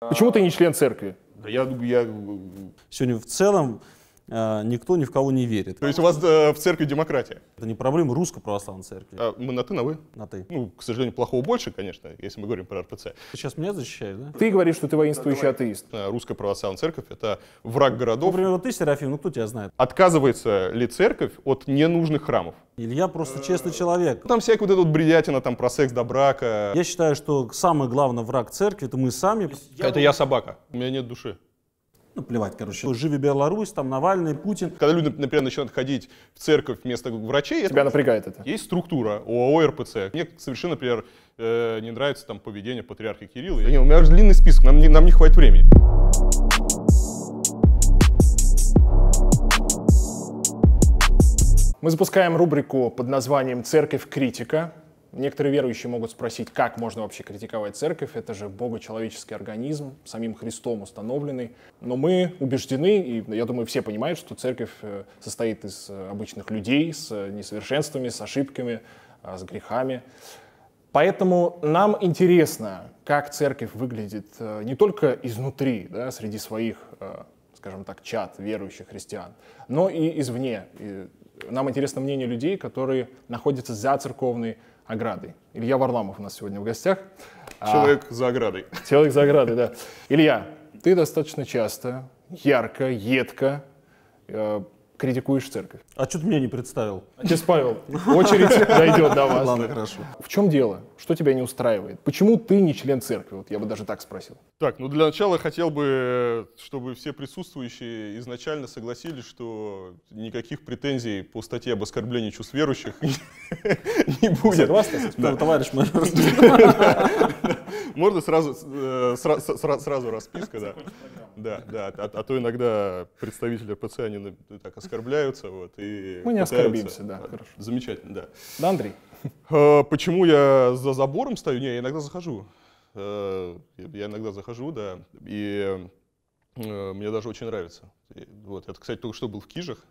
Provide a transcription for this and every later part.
Почему ты а, не член церкви? Да Я, я... Сегодня в целом а, никто ни в кого не верит. То есть у вас э, в церкви демократия? Это не проблема русской православной церкви. А, мы на «ты», на «вы». На «ты». Ну, к сожалению, плохого больше, конечно, если мы говорим про РПЦ. Ты сейчас меня защищаешь, да? Ты говоришь, что ты воинствующий да, атеист. А, Русская православная церковь — это враг ну, городов. Например, вот ты, Серафим, ну кто тебя знает? Отказывается ли церковь от ненужных храмов? Илья просто честный э, человек. Там всякая вот эта вот бредятина там про секс до брака. Я считаю, что самый главный враг церкви — это мы сами. Это я собака. У меня нет души. Ну, плевать, короче. Живи Беларусь, там Навальный, Путин. Когда люди, например, начинают ходить в церковь вместо врачей... Тебя это... напрягает это? Есть структура ОАО РПЦ. Мне совершенно, например, э, не нравится там поведение патриарха Кирилла. Да нет, у меня же длинный список, нам не, нам не хватит времени. Мы запускаем рубрику под названием «Церковь критика». Некоторые верующие могут спросить, как можно вообще критиковать церковь, это же богочеловеческий организм, самим Христом установленный. Но мы убеждены, и я думаю, все понимают, что церковь э, состоит из э, обычных людей с э, несовершенствами, с ошибками, а, с грехами. Поэтому нам интересно, как церковь выглядит не только изнутри, да, среди своих, скажем так, чат верующих христиан, но и извне. И нам интересно мнение людей, которые находятся за церковной оградой. Илья Варламов у нас сегодня в гостях. А, человек а, за оградой. Человек за оградой, да. Илья, ты достаточно часто, ярко, едко э, критикуешь церковь. А что ты меня не представил? Отец Павел, очередь дойдет до вас. Ладно, хорошо. В чем дело? Что тебя не устраивает? Почему ты не член церкви? Вот я бы даже так спросил. Так, ну для начала хотел бы, чтобы все присутствующие изначально согласились, что никаких претензий по статье об оскорблении чувств верующих не будет. Согласны? Товарищ майор. Можно сразу, э, сразу расписка, да. Да, да. А, а то иногда представители РПЦ, они ну, так оскорбляются. Вот, и Мы не пытаются... оскорбимся, да, хорошо. Замечательно, да. Да, Андрей? А, почему я за забором стою? Не, я иногда захожу. А, я иногда захожу, да, и э, мне даже очень нравится. вот, это кстати, только что был в Кижах.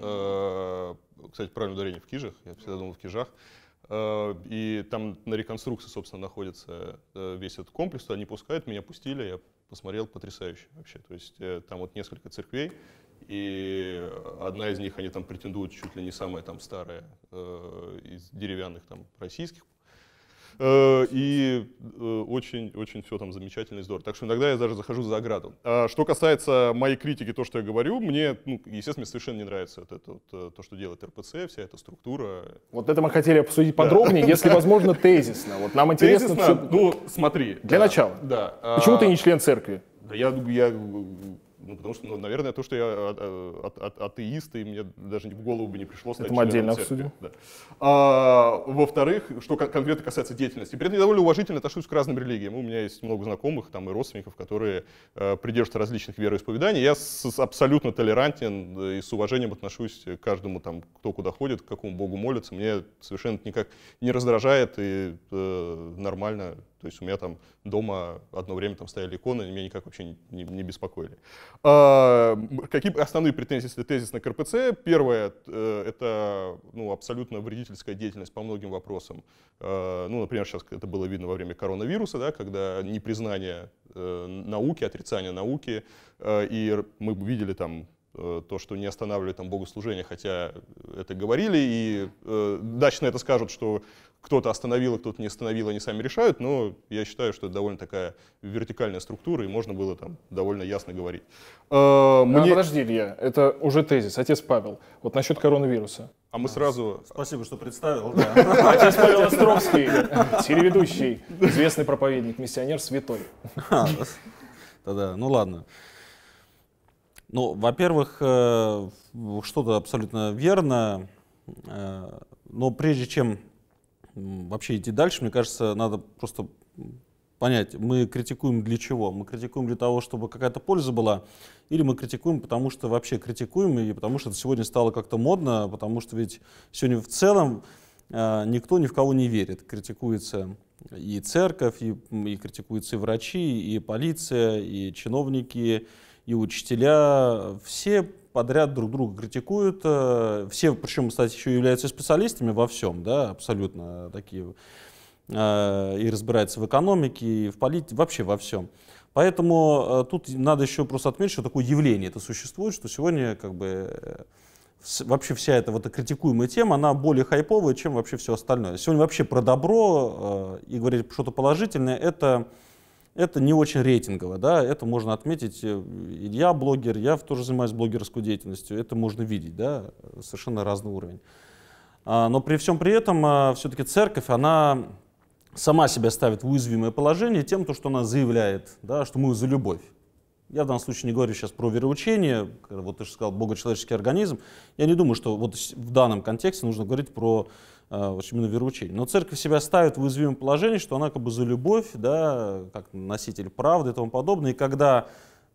А, кстати, правильное ударение в Кижах, я всегда думал в Кижах. И там на реконструкции, собственно, находится э, весь этот комплекс, они пускают, меня пустили, я посмотрел потрясающе вообще. То есть э, там вот несколько церквей, и одна из них, они там претендуют чуть ли не самая там старая э, из деревянных там российских. Э, и э, очень-очень все там замечательно и здорово. Так что иногда я даже захожу за ограду. А что касается моей критики, то, что я говорю, мне, ну, естественно, совершенно не нравится это, это, то, что делает РПЦ, вся эта структура. Вот это мы хотели обсудить подробнее, да. если возможно, тезисно. Вот нам интересно... Тезисно? Все... Ну, смотри. Для да, начала. Да. Почему а... ты не член церкви? Да я, я ну, потому что, ну, наверное, то, что я а, а, а, атеист, и мне даже в голову бы не пришло стать Это мы отдельно церкви. обсудим. Да. А, во-вторых, что конкретно касается деятельности. При этом я довольно уважительно отношусь к разным религиям. У меня есть много знакомых там, и родственников, которые э, придерживаются различных вероисповеданий. Я с, с абсолютно толерантен и с уважением отношусь к каждому, там, кто куда ходит, к какому богу молится. Мне совершенно никак не раздражает и э, нормально то есть у меня там дома одно время там стояли иконы, меня никак вообще не, не, беспокоили. А, какие основные претензии, если тезис на КРПЦ? Первое э, — это ну, абсолютно вредительская деятельность по многим вопросам. Э, ну, например, сейчас это было видно во время коронавируса, да, когда непризнание э, науки, отрицание науки, э, и мы видели там то, что не останавливали там богослужение, хотя это говорили, и э, дачно это скажут, что кто-то остановил, а кто-то не остановил, они сами решают, но я считаю, что это довольно такая вертикальная структура, и можно было там довольно ясно говорить. А, а мне... а, подожди, Илья, это уже тезис, отец Павел, вот насчет коронавируса. А мы сразу... Спасибо, что представил. Отец Павел Островский, телеведущий, известный проповедник, миссионер, святой. Да-да, ну ладно. Ну, во-первых, э, что-то абсолютно верно. Э, но прежде чем вообще идти дальше, мне кажется, надо просто понять, мы критикуем для чего? Мы критикуем для того, чтобы какая-то польза была, или мы критикуем, потому что вообще критикуем, и потому что это сегодня стало как-то модно, потому что ведь сегодня в целом э, никто ни в кого не верит. Критикуется и церковь, и, и критикуются и врачи, и полиция, и чиновники, и учителя. Все подряд друг друга критикуют. Э, все, причем, кстати, еще являются специалистами во всем, да, абсолютно такие э, и разбираются в экономике, и в политике, вообще во всем. Поэтому э, тут надо еще просто отметить, что такое явление это существует, что сегодня как бы вообще вся эта вот критикуемая тема, она более хайповая, чем вообще все остальное. Сегодня вообще про добро и говорить что-то положительное, это это не очень рейтингово, да, это можно отметить, э, я блогер, я тоже занимаюсь блогерской деятельностью, это можно видеть, да, совершенно разный уровень. А, но при всем при этом а, все-таки церковь, она сама себя ставит в уязвимое положение тем, то, что она заявляет, да, что мы за любовь. Я в данном случае не говорю сейчас про вероучение, вот ты же сказал, богочеловеческий организм. Я не думаю, что вот в данном контексте нужно говорить про а, именно вероучение. Но церковь себя ставит в уязвимое положение, что она как бы за любовь, да, как носитель правды и тому подобное. И когда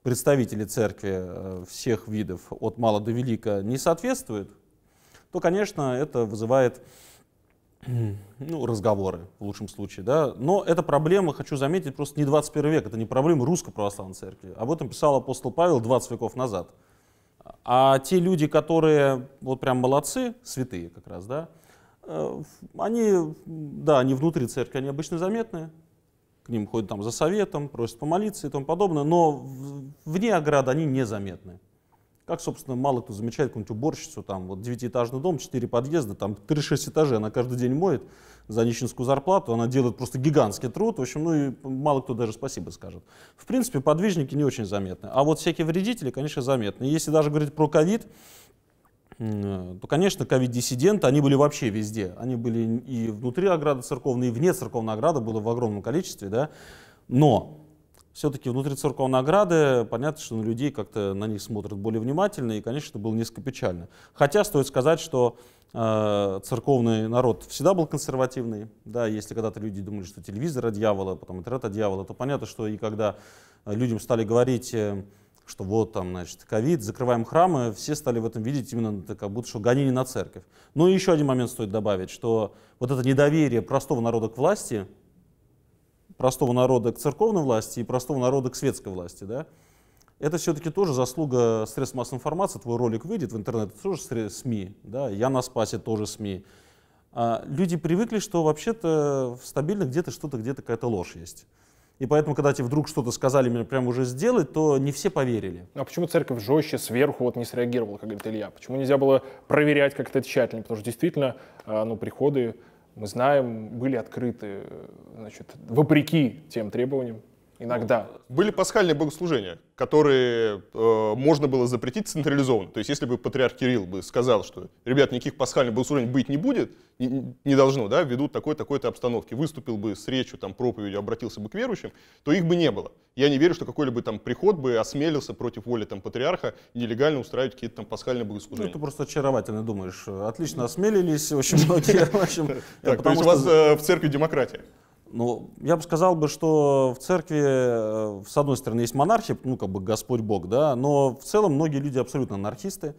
представители церкви э, всех видов, от мала до велика, не соответствуют, то, конечно, это вызывает ну, разговоры в лучшем случае, да. Но эта проблема, хочу заметить, просто не 21 век, это не проблема русской православной церкви. А Об этом писал апостол Павел 20 веков назад. А те люди, которые вот прям молодцы, святые как раз, да, Э, они, да, они внутри церкви, они обычно заметны, к ним ходят там за советом, просят помолиться и тому подобное, но вне ограды они незаметны. Как, собственно, мало кто замечает какую-нибудь уборщицу, там вот девятиэтажный дом, четыре подъезда, там три-шесть этажей, она каждый день моет за нищенскую зарплату, она делает просто гигантский труд, в общем, ну и мало кто даже спасибо скажет. В принципе, подвижники не очень заметны, а вот всякие вредители, конечно, заметны. Если даже говорить про ковид, то, э, ну, конечно, ковид-диссиденты, они были вообще везде. Они были и внутри ограды церковной, и вне церковной ограды было в огромном количестве, да. Но все-таки внутри церковной ограды понятно, что на людей как-то на них смотрят более внимательно, и, конечно, это было несколько печально. Хотя стоит сказать, что э, церковный народ всегда был консервативный. Да, если когда-то люди думали, что телевизор от дьявола, потом интернет от дьявола, то понятно, что и когда людям стали говорить... Э, что вот там, значит, ковид, закрываем храмы, все стали в этом видеть именно как будто что гонение на церковь. но еще один момент стоит добавить, что вот это недоверие простого народа к власти, простого народа к церковной власти и простого народа к светской власти, да, это все-таки тоже заслуга средств массовой информации, твой ролик выйдет в интернет, это тоже СМИ, да, я на спасе тоже СМИ. А люди привыкли, что вообще-то стабильно где-то что-то, где-то какая-то ложь есть. И поэтому, когда тебе вдруг что-то сказали мне прямо уже сделать, то не все поверили. А почему церковь жестче сверху вот не среагировала, как говорит Илья? Почему нельзя было проверять как-то тщательно? Потому что действительно, а, ну, приходы, мы знаем, были открыты, э, значит, вопреки тем требованиям. Иногда. Были пасхальные богослужения, которые э, можно было запретить централизованно. То есть, если бы патриарх Кирилл бы сказал, что, ребят, никаких пасхальных богослужений быть не будет, не, не должно, да, ввиду такой-такой-то обстановки, выступил бы с речью, там, проповедью, обратился бы к верующим, то их бы не было. Я не верю, что какой-либо там приход бы осмелился против воли там патриарха нелегально устраивать какие-то там пасхальные ну, богослужения. Ну, ты просто очаровательно думаешь. Отлично осмелились очень многие. то есть у вас э, в церкви демократия. Ну, я бы сказал бы, что в церкви, э, с одной стороны, есть монархия, ну, как бы Господь Бог, да, но в целом многие люди абсолютно анархисты,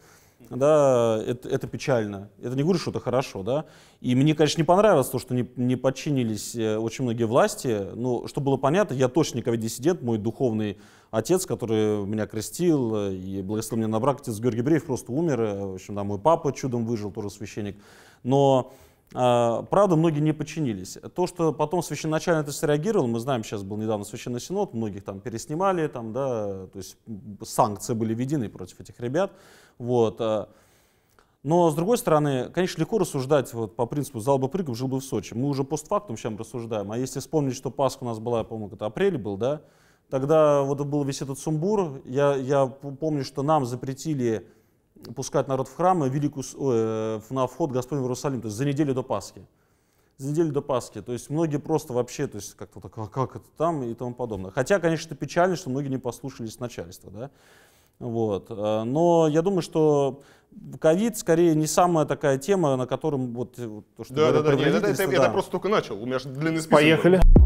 да, это, это печально. Это не говорю, что это хорошо, да. И мне, конечно, не понравилось то, что не, не подчинились э, очень многие власти, но, ну, чтобы было понятно, я точно никакой диссидент, мой духовный отец, который меня крестил э, и благословил меня на брак, отец Георгий Бреев просто умер, в общем, да, мой папа чудом выжил, тоже священник, но а, правда, многие не подчинились. То, что потом священачально это среагировал, мы знаем, сейчас был недавно священный синод, многих там переснимали, там, да, то есть санкции были введены против этих ребят. Вот. А. Но, с другой стороны, конечно, легко рассуждать вот, по принципу «зал бы прыгал, жил бы в Сочи». Мы уже постфактум сейчас рассуждаем. А если вспомнить, что Пасха у нас была, по-моему, это апрель был, да? Тогда вот был весь этот сумбур. Я, я помню, что нам запретили пускать народ в храмы великую, э, на вход Господень в Иерусалим, то есть за неделю до Пасхи. За неделю до Пасхи. То есть многие просто вообще, то есть как-то так, а как это там и тому подобное. Хотя, конечно, это печально, что многие не послушались начальства, да. Вот. Э, но я думаю, что ковид скорее не самая такая тема, на котором вот э, то, что да, да, да, нет, это, это, да. я просто только начал. У меня же длинный список. Поехали. Был.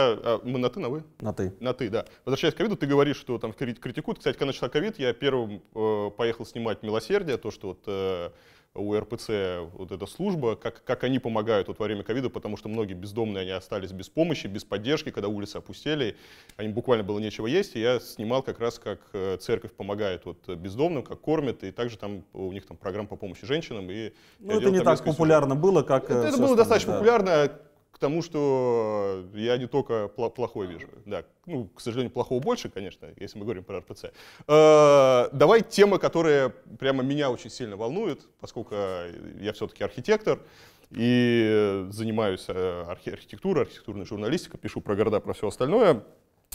А, а, мы на ты, на вы? На ты. На ты, да. Возвращаясь к ковиду, ты говоришь, что там критикуют. Кстати, когда начался ковид, я первым э, поехал снимать «Милосердие», то, что вот э, у РПЦ вот эта служба, как, как они помогают вот во время ковида, потому что многие бездомные, они остались без помощи, без поддержки, когда улицы опустели, им буквально было нечего есть, и я снимал как раз, как э, церковь помогает вот бездомным, как кормят, и также там у них там программа по помощи женщинам. И ну это не так популярно сюжет. было, как... Э, это, это было достаточно да. популярно, к тому, что э, я не только пл плохое вижу. Да, ну, к сожалению, плохого больше, конечно, если мы говорим про РПЦ. Э давай тема, которая прямо меня очень сильно волнует, поскольку э, я все-таки архитектор и занимаюсь э, архи архитектурой, архитектурной журналистикой, пишу про города, про все остальное.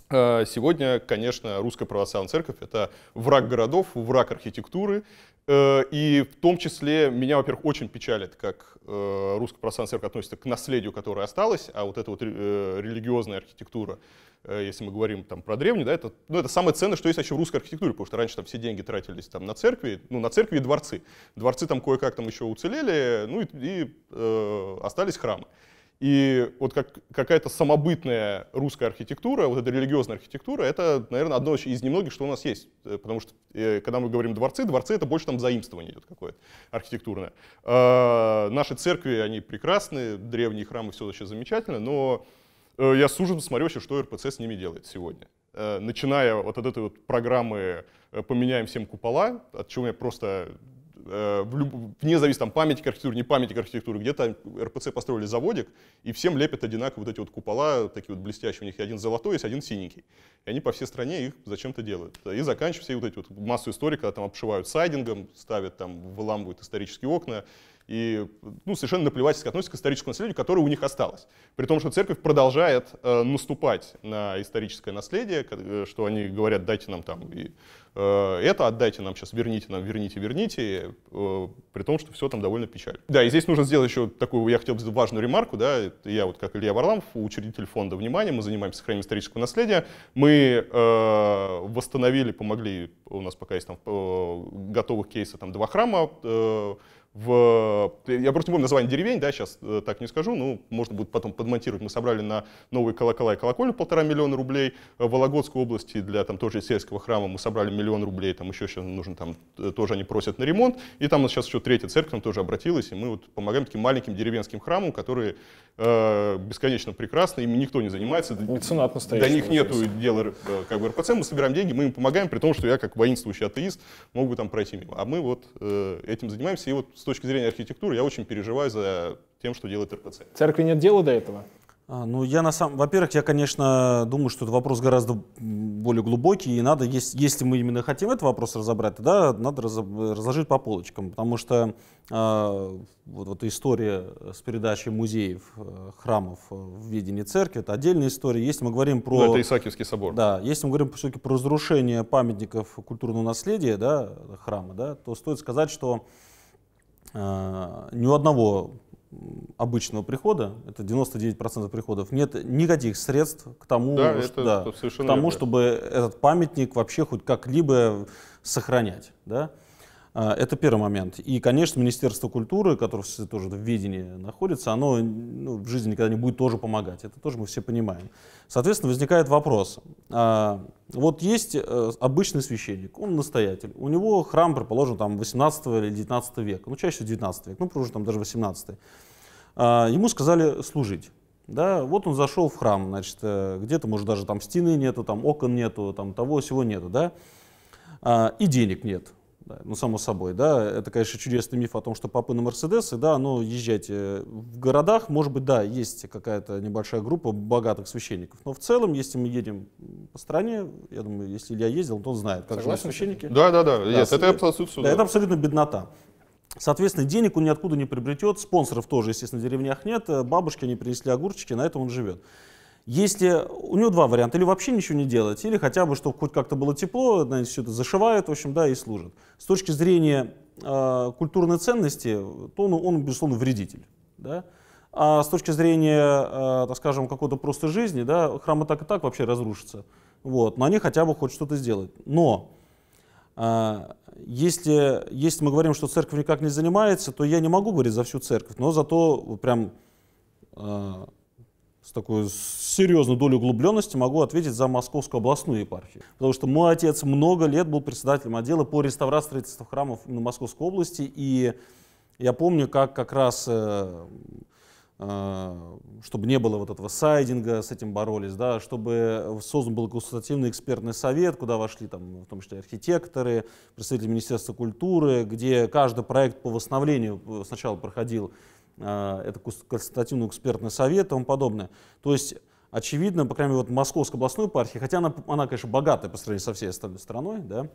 Сегодня, конечно, Русская Православная Церковь — это враг городов, враг архитектуры, Э, и в том числе меня, во-первых, очень печалит, как э, русская православная церковь относится к наследию, которое осталось, а вот эта вот э, религиозная архитектура, если мы говорим там про древнюю, да, это, ну, это самое ценное, что есть вообще в русской архитектуре, потому что раньше там все деньги тратились там на церкви, ну, на церкви и дворцы. Дворцы там кое-как там еще уцелели, ну, и, и э, остались храмы. И вот как, какая-то самобытная русская архитектура, вот эта религиозная архитектура, это, наверное, одно из немногих, что у нас есть. Э, потому что, э, когда мы говорим дворцы, дворцы — это больше там заимствование идет какое-то архитектурное. А, наши церкви, они прекрасны, древние храмы, все еще замечательно, но э, я с ужасом смотрю вообще, что РПЦ с ними делает сегодня. Начиная вот от этой вот программы «Поменяем всем купола», от чего я просто Э, вне зависимости, там, памятник архитектуры, не памятник архитектуры, где-то РПЦ построили заводик, и всем лепят одинаково вот эти вот купола, такие вот блестящие, у них один золотой есть, один синенький. И они по всей стране их зачем-то делают. И заканчивают все вот эти вот массу историй, когда там обшивают сайдингом, ставят там, выламывают исторические окна, и ну, совершенно наплевательски относятся к историческому наследию, которое у них осталось. При том, что церковь продолжает э, наступать на историческое наследие, э, что они говорят, дайте нам там и э, это отдайте нам сейчас, верните нам, верните, верните, э, при том, что все там довольно печально. Да, и здесь нужно сделать еще такую, я хотел бы важную ремарку, да, я вот как Илья Варламов, учредитель фонда «Внимание», мы занимаемся сохранением исторического наследия, мы э, восстановили, помогли, у нас пока есть там э, готовых кейсов, там два храма, э, в... Э, я просто не помню название деревень, да, сейчас э, так не скажу, но ну, можно будет потом подмонтировать. Мы собрали на новые колокола и колокольню полтора миллиона рублей. Э, в Вологодской области для там тоже сельского храма мы собрали миллион рублей, там еще сейчас нужно, там тоже они просят на ремонт. И там у нас сейчас еще третья церковь там тоже обратилась, и мы вот помогаем таким маленьким деревенским храмам, которые э, бесконечно прекрасны, ими никто не занимается. Меценат ну, настоящий. До них нету дела как бы РПЦ, мы собираем деньги, мы им помогаем, при том, что я как воинствующий атеист мог бы там пройти мимо. А мы вот э, этим занимаемся, и вот с точки зрения архитектуры я очень переживаю за тем, что делает РПЦ. Церкви нет дела до этого? А, ну, я на самом... Во-первых, я, конечно, думаю, что этот вопрос гораздо более глубокий, и надо, если, если мы именно хотим этот вопрос разобрать, тогда надо раз, разложить по полочкам, потому что э, вот, вот история с передачей музеев, э, храмов э, в ведении церкви, это отдельная история. Если мы говорим про... Ну, это Исаакиевский собор. Да, если мы говорим все-таки про разрушение памятников культурного наследия, да, храма, да, то стоит сказать, что а, ни у одного обычного прихода, это 99% приходов, нет никаких средств к тому, да, что, это, да, это к тому чтобы этот памятник вообще хоть как-либо сохранять. Да? А, это первый момент. И, конечно, Министерство культуры, которое тоже в ведении находится, оно ну, в жизни никогда не будет тоже помогать. Это тоже мы все понимаем. Соответственно, возникает вопрос. А, вот есть э, обычный священник, он настоятель. У него храм, предположим, там 18 или 19 века. Ну, чаще 19 век, ну, потому что там даже 18. А, ему сказали служить. Да, вот он зашел в храм, значит, э, где-то, может, даже там стены нету, там окон нету, там того всего нету, да, и денег нет. Да, ну, само собой, да, это, конечно, чудесный миф о том, что папы на Мерседесы, да, но езжайте в городах, может быть, да, есть какая-то небольшая группа богатых священников, но в целом, если мы едем по стране, я думаю, если Илья ездил, то он знает, как Согласен? живут священники. Да, да, да, да yes, это абсолютно. Да, да, это абсолютно беднота. Соответственно, денег он ниоткуда не приобретет, спонсоров тоже, естественно, в деревнях нет, э, бабушки они принесли огурчики, на этом он живет. Если у него два варианта, или вообще ничего не делать, или хотя бы, чтобы хоть как-то было тепло, значит, все это зашивают, в общем, да, и служат. С точки зрения э, культурной ценности, то он, ну, он безусловно, вредитель. Да? А с точки зрения, э, так скажем, какой-то просто жизни, да, храмы так и так вообще разрушатся. Вот, но они хотя бы хоть что-то сделают. Но э, если, если мы говорим, что церковь никак не занимается, то я не могу говорить за всю церковь, но зато прям э, с такой серьезной долей углубленности могу ответить за Московскую областную епархию. Потому что мой отец много лет был председателем отдела по реставрации строительства храмов именно Московской области. И я помню, как как раз, э, э, чтобы не было вот этого сайдинга, с этим боролись, да, чтобы создан был консультативный экспертный совет, куда вошли там, в том числе архитекторы, представители Министерства культуры, где каждый проект по восстановлению сначала проходил Э, это консультативно-экспертный совет и тому подобное. То есть очевидно, по крайней мере, вот Московской областной партии, хотя она, она, конечно, богатая по сравнению со всей остальной страной, да,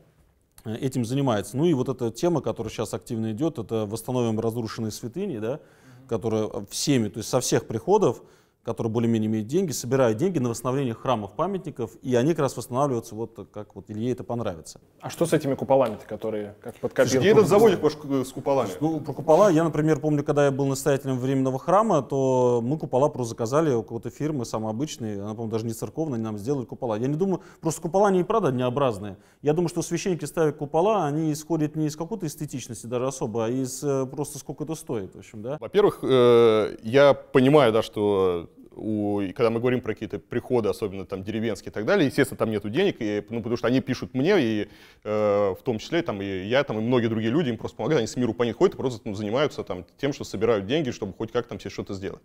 э, этим занимается. Ну и вот эта тема, которая сейчас активно идет, это «Восстановим разрушенные святыни», да, которая всеми, то есть со всех приходов, которые более-менее имеют деньги, собирают деньги на восстановление храмов, памятников, и они как раз восстанавливаются вот как вот Илье это понравится. А что с этими куполами-то, которые как под копирку? Где этот заводик ваш э, с куполами? Ну, про купола, я, например, помню, когда я был настоятелем временного храма, то мы купола просто заказали у какой-то фирмы, самой обычной, она, по-моему, даже не церковная, они нам сделали купола. Я не думаю, просто купола, не и правда необразные Я думаю, что священники ставят купола, они исходят не из какой-то эстетичности даже особо, а из э, просто сколько это стоит, в общем, да? Во-первых, э, я понимаю, да, что у, когда мы говорим про какие-то приходы, особенно там деревенские и так далее, естественно, там нету денег, и, ну, потому что они пишут мне, и э, в том числе там, и я, там, и многие другие люди им просто помогают, они с миру по ним ходят и просто ну, занимаются там, тем, что собирают деньги, чтобы хоть как там себе что-то сделать.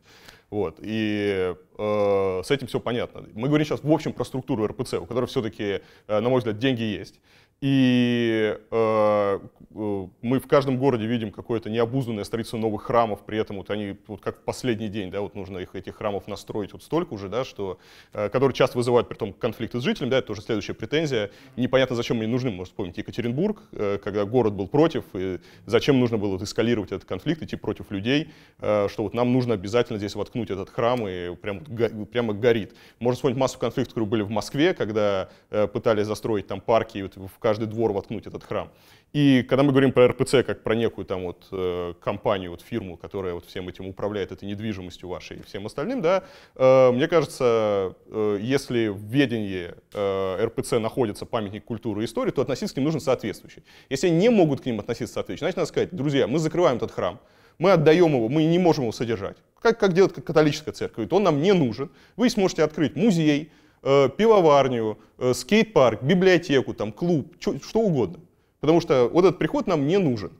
Вот. И э, с этим все понятно. Мы говорим сейчас в общем про структуру РПЦ, у которой все-таки, э, на мой взгляд, деньги есть. И э, э, мы в каждом городе видим какое-то необузданное строительство новых храмов, при этом вот они, вот как в последний день, да, вот нужно их, этих храмов настроить вот столько уже, да, что, э, которые часто вызывают, при том, конфликты с жителями, да, это тоже следующая претензия. Непонятно, зачем они нужны, может вспомнить Екатеринбург, э, когда город был против, и зачем нужно было вот эскалировать этот конфликт, идти против людей, э, что вот нам нужно обязательно здесь воткнуть этот храм, и прям, го, прямо горит. Можно вспомнить массу конфликтов, которые были в Москве, когда э, пытались застроить там парки, вот в каждом каждый двор воткнуть этот храм. И когда мы говорим про РПЦ, как про некую там вот э, компанию, вот фирму, которая вот всем этим управляет, этой недвижимостью вашей и всем остальным, да, э, мне кажется, э, если в ведении э, РПЦ находится памятник культуры и истории, то относиться к ним нужно соответствующий. Если они не могут к ним относиться соответствующе, значит, надо сказать, друзья, мы закрываем этот храм, мы отдаем его, мы не можем его содержать. Как, как делает католическая церковь? Говорит, он нам не нужен. Вы сможете открыть музей, Э, пивоварню, э, скейт-парк, библиотеку, там, клуб, что угодно. Потому что вот этот приход нам не нужен.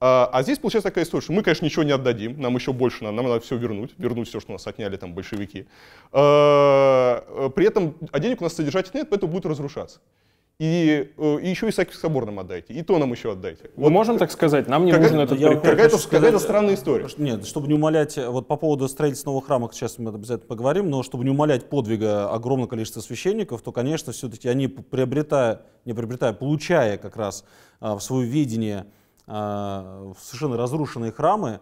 А, а, здесь получается такая история, что мы, конечно, ничего не отдадим, нам еще больше надо, нам надо все вернуть, вернуть все, что нас отняли там большевики. А, э, при этом, а денег у нас содержать нет, поэтому будут разрушаться и, э, и еще Исаакиевск соборным отдайте, и то нам еще отдайте. Мы можем так сказать, нам не как, нужен этот я Какая-то, сказать, странная история. Э, нет, чтобы не умолять, э, вот по поводу строительства храма, сейчас мы обязательно поговорим, но чтобы не умолять подвига огромного количества священников, то, конечно, все-таки они, приобретая, не приобретая, получая как раз а, в свое видение а, совершенно разрушенные храмы,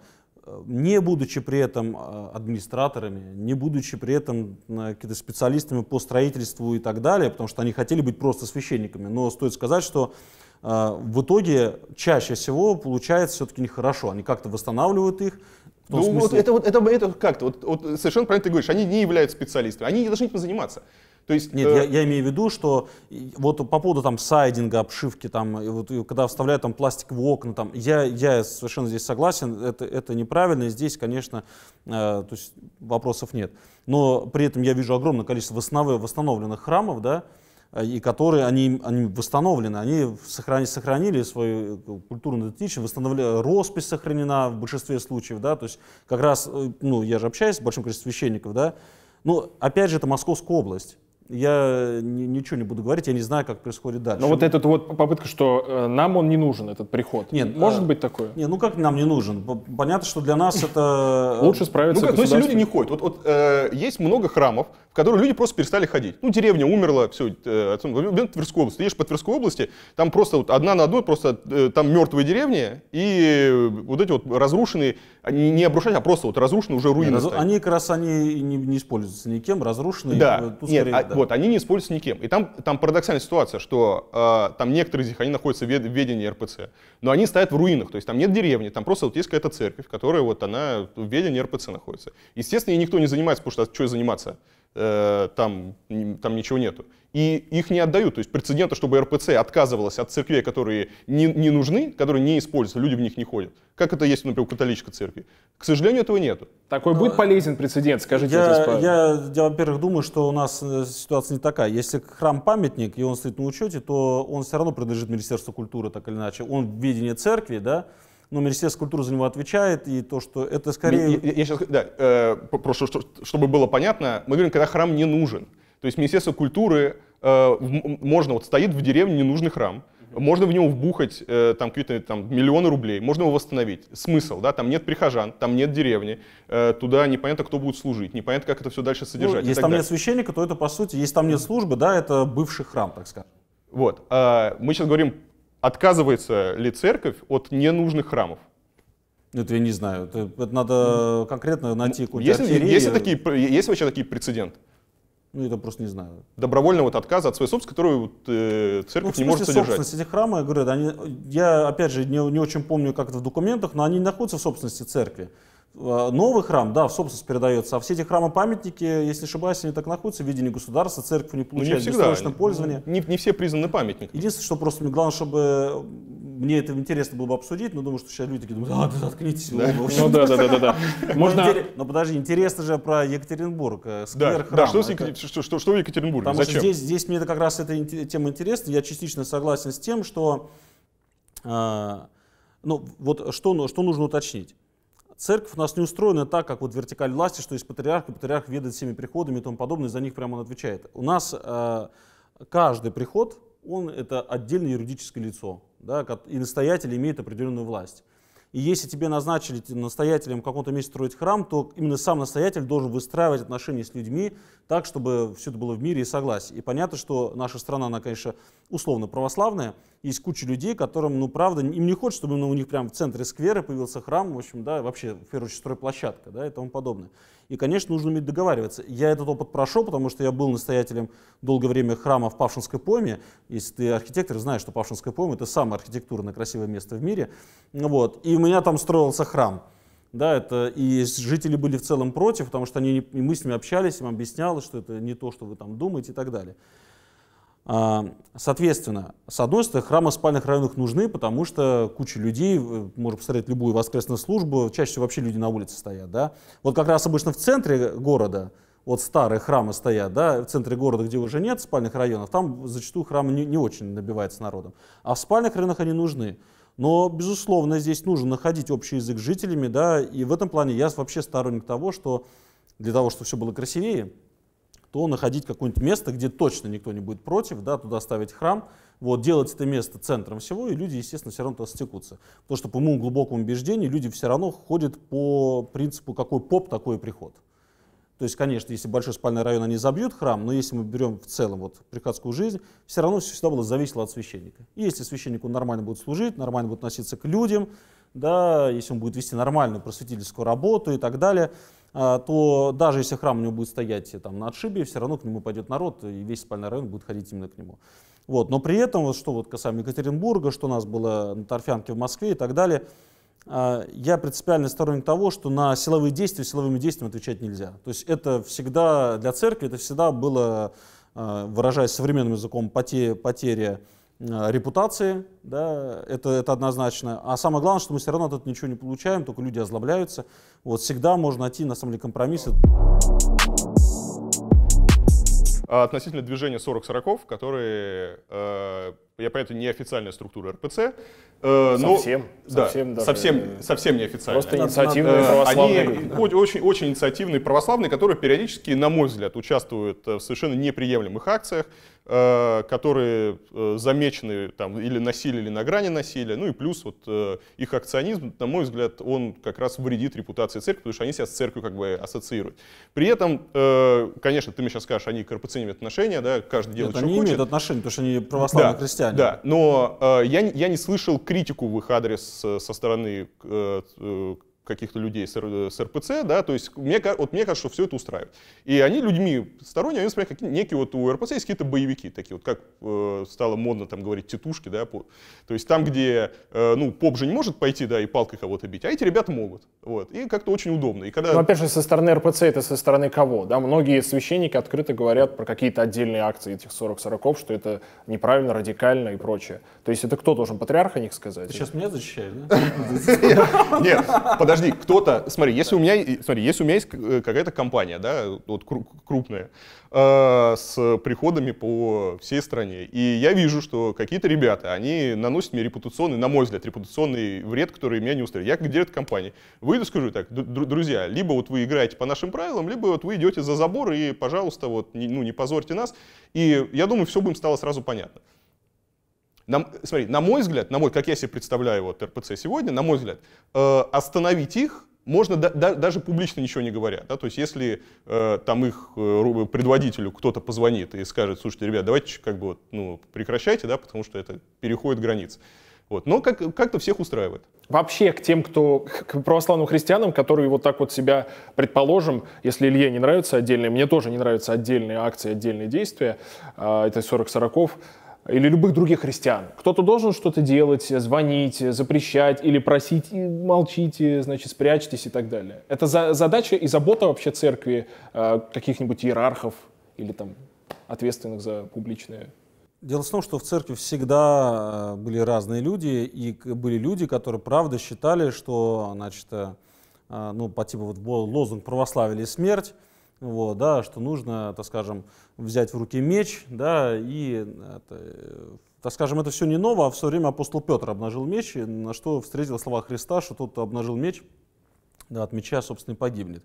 не будучи при этом а, администраторами, не будучи при этом какими-то специалистами по строительству и так далее, потому что они хотели быть просто священниками. Но стоит сказать, что а, в итоге чаще всего получается все-таки нехорошо. Они как-то восстанавливают их, ну, смысле... вот это вот это, это как-то вот, вот совершенно правильно ты говоришь, они не являются специалистами, они не должны этим заниматься. То есть, Нет, э... я, я имею в виду, что вот по поводу там сайдинга, обшивки, там, и вот, и когда вставляют там пластик в окна, там, я, я совершенно здесь согласен, это, это неправильно, и здесь, конечно, э, то есть вопросов нет. Но при этом я вижу огромное количество восстанов... восстановленных храмов, да, э, и которые они, они восстановлены, они сохрани, сохранили свою э, культурную идентичность, восстановили, роспись сохранена в большинстве случаев, да, то есть как раз, э, ну, я же общаюсь с большим количеством священников, да, ну, опять же, это Московская область, я э, ничего не буду говорить, я не знаю, как происходит дальше. Но вот этот вот попытка, что э, нам он не нужен, этот приход, Нет, может э, быть такое? Не, ну как нам не нужен? Понятно, что для нас это... Лучше справиться Ну как, ну если люди не ходят. Вот, вот э, есть много храмов, в которые люди просто перестали ходить. Ну деревня умерла, все, э, Тверской области. Ты едешь по Тверской области, там просто вот одна на одну просто э, там мертвые деревни и вот эти вот разрушенные, не, не обрушения, а просто вот разрушенные уже руины. Нет, они как раз они не, не используются никем, разрушенные. Да, тут нет, скорее, а, да вот, они не используются никем. И там, там парадоксальная ситуация, что э, там некоторые из них, они находятся в ведении РПЦ, но они стоят в руинах, то есть там нет деревни, там просто вот есть какая-то церковь, которая вот она в ведении РПЦ находится. Естественно, ей никто не занимается, потому что а что заниматься? Э, там, там ничего нету. И их не отдают. То есть прецедента, чтобы РПЦ отказывалась от церквей, которые не, не нужны, которые не используются, люди в них не ходят. Как это есть, например, у католической церкви? К сожалению, этого нету. Такой Но... будет ну, полезен прецедент, скажите. Я, я, я, во-первых, думаю, что у нас э, ситуация не такая. Если храм памятник, и он стоит на учете, то он все равно принадлежит Министерству культуры, так или иначе. Он в видении церкви, да, но Министерство культуры за него отвечает, и то, что это скорее... Я, я, я сейчас, да, э, прошу, чтобы было понятно, мы говорим, когда храм не нужен. То есть Министерство культуры э, можно, вот стоит в деревне ненужный храм, можно в него вбухать э, там какие-то там миллионы рублей, можно его восстановить. Смысл, да, там нет прихожан, там нет деревни, э, туда непонятно, кто будет служить, непонятно, как это все дальше ну, содержать. Ну, если там далее. нет священника, то это по сути, если там нет службы, да, это бывший храм, так скажем. Вот, э, мы сейчас говорим Отказывается ли церковь от ненужных храмов? Это я не знаю. Это, это надо конкретно найти какую-то есть, есть, такие, есть вообще такие прецеденты? Ну, это просто не знаю. Добровольно вот отказ от своей собственности, которую вот, э, церковь ну, в не может содержать. собственность этих храмов, я говорю, они, я опять же не, не очень помню, как это в документах, но они находятся в собственности церкви. Э, новый храм, да, в собственность передается, а все эти храмы-памятники, если не ошибаюсь, они так находятся в видении государства, церковь не получает ну, не бессрочное пользование. Ну, не, не все признаны памятниками. Единственное, что просто мне главное, чтобы мне это интересно было бы обсудить, но думаю, что сейчас люди такие думают, да, заткнитесь. Да. Ну да, да, да, да. да. Ну, Можно... Но ну, подожди, интересно же про Екатеринбург, э, сквер да, храм. Да, что, это... что, что, в Екатеринбурге, Потому зачем? здесь, здесь мне как раз эта тема интересна, я частично согласен с тем, что, э, ну вот что, что нужно уточнить. Церковь у нас не устроена так, как вот вертикаль власти, что есть патриарх, и патриарх ведает всеми приходами и тому подобное, и за них прямо он отвечает. У нас э, каждый приход, он это отдельное юридическое лицо, да, и настоятель имеет определенную власть. И если тебе назначили настоятелем в каком-то месте строить храм, то именно сам настоятель должен выстраивать отношения с людьми так, чтобы все это было в мире и согласии. И понятно, что наша страна, она, конечно, условно православная. Есть куча людей, которым, ну, правда, им не хочется, чтобы ну, у них прямо в центре сквера появился храм, в общем, да, вообще, в первую очередь, стройплощадка, да, и тому подобное. И, конечно, нужно уметь договариваться. Я этот опыт прошел, потому что я был настоятелем долгое время храма в Павшинской пойме. Если ты архитектор, знаешь, что Павшинская пойма — это самое архитектурно красивое место в мире. Вот. И у меня там строился храм. Да, это и жители были в целом против, потому что они, и мы с ними общались, им объяснялось, что это не то, что вы там думаете и так далее. А, соответственно, с одной стороны, храмы в спальных районах нужны, потому что куча людей, э, можно посмотреть любую воскресную службу, чаще всего вообще люди на улице стоят. Да? Вот как раз обычно в центре города, вот старые храмы стоят, да, в центре города, где уже нет спальных районов, там зачастую храмы не, не очень набиваются народом. А в спальных районах они нужны. Но, безусловно, здесь нужно находить общий язык с жителями, да, и в этом плане я вообще сторонник того, что для того, чтобы все было красивее, то находить какое-нибудь место, где точно никто не будет против, да, туда ставить храм, вот, делать это место центром всего, и люди, естественно, все равно туда стекутся. Потому что, по моему глубокому убеждению, люди все равно ходят по принципу «какой поп, такой и приход». То есть, конечно, если большой спальный район, они забьют храм, но если мы берем в целом вот, приходскую жизнь, все равно все всегда было зависело от священника. И если священнику нормально будет служить, нормально будет относиться к людям, да, если он будет вести нормальную просветительскую работу и так далее, а, то даже если храм у него будет стоять э, там, на отшибе, все равно к нему пойдет народ, и весь спальный район будет ходить именно к нему. Вот. Но при этом, вот, что вот касаемо Екатеринбурга, что у нас было на Торфянке в Москве и так далее, а, я принципиально сторонник того, что на силовые действия силовыми действиями отвечать нельзя. То есть это всегда для церкви, это всегда было, а, выражаясь современным языком, потеря, потеря Э, репутации, да, это, это однозначно. А самое главное, что мы все равно тут ничего не получаем, только люди озлобляются. Вот всегда можно найти, на самом деле, компромиссы. А относительно движения 40-40, которые, э, я понимаю, неофициальная структура РПЦ. Э, совсем, но, совсем, да, даже, совсем, совсем неофициальная. Просто инициативные православные. Э, они да. очень, очень инициативные православные, которые периодически, на мой взгляд, участвуют в совершенно неприемлемых акциях. Э, которые э, замечены там, или насилие, или на грани насилия. Ну и плюс вот э, их акционизм, на мой взгляд, он как раз вредит репутации церкви, потому что они себя с церковью как бы ассоциируют. При этом, конечно, ты мне сейчас скажешь, они к отношения, да, каждый делает, Нет, что они хочет. имеют отношения, потому что они православные да, христиане. Да, но я, я не слышал критику в их адрес со стороны каких-то людей с, Р, с РПЦ, да, то есть мне, вот мне кажется, что все это устраивает. И они людьми сторонние, они, например, какие, некие вот у РПЦ есть какие-то боевики, такие вот, как э, стало модно там говорить, тетушки, да, по, то есть там, где, э, ну, поп же не может пойти, да, и палкой кого-то бить, а эти ребята могут, вот, и как-то очень удобно. И когда... Ну, опять же, со стороны РПЦ это со стороны кого, да, многие священники открыто говорят про какие-то отдельные акции этих 40-40, что это неправильно, радикально и прочее. То есть это кто должен, патриарх о них сказать? Ты сейчас меня защищаешь, да? Нет, подожди подожди, кто-то, смотри, если у меня, смотри, если у меня есть э, какая-то компания, да, вот крупная, э, с приходами по всей стране, и я вижу, что какие-то ребята, они наносят мне репутационный, на мой взгляд, репутационный вред, который меня не устраивает. Я как директор компании выйду, скажу так, друзья, либо вот вы играете по нашим правилам, либо вот вы идете за забор и, пожалуйста, вот, ну, не позорьте нас. И я думаю, все бы им стало сразу понятно. На, смотри, на мой взгляд, на мой, как я себе представляю вот РПЦ сегодня, на мой взгляд, э, остановить их можно да, да, даже публично ничего не говоря. Да? То есть если э, там их э, предводителю кто-то позвонит и скажет, слушайте, ребят, давайте как бы ну, прекращайте, да, потому что это переходит границы. Вот. Но как- как-то всех устраивает. Вообще к тем, кто к православным христианам, которые вот так вот себя, предположим, если Илье не нравятся отдельные, мне тоже не нравятся отдельные акции, отдельные действия, э, это 40 40 или любых других христиан. Кто-то должен что-то делать, звонить, запрещать или просить, молчите, значит, спрячьтесь и так далее. Это за, задача и забота вообще церкви, э, каких-нибудь иерархов или там ответственных за публичное Дело в том, что в церкви всегда э, были разные люди, и были люди, которые правда считали, что, значит, э, э, ну, по типу вот лозунг «Православие или смерть», вот, да, что нужно, так скажем, взять в руки меч, да, и, это, так скажем, это все не ново, а все время апостол Петр обнажил меч, и на что встретил слова Христа, что тот, обнажил меч, да, от меча, собственно, и погибнет.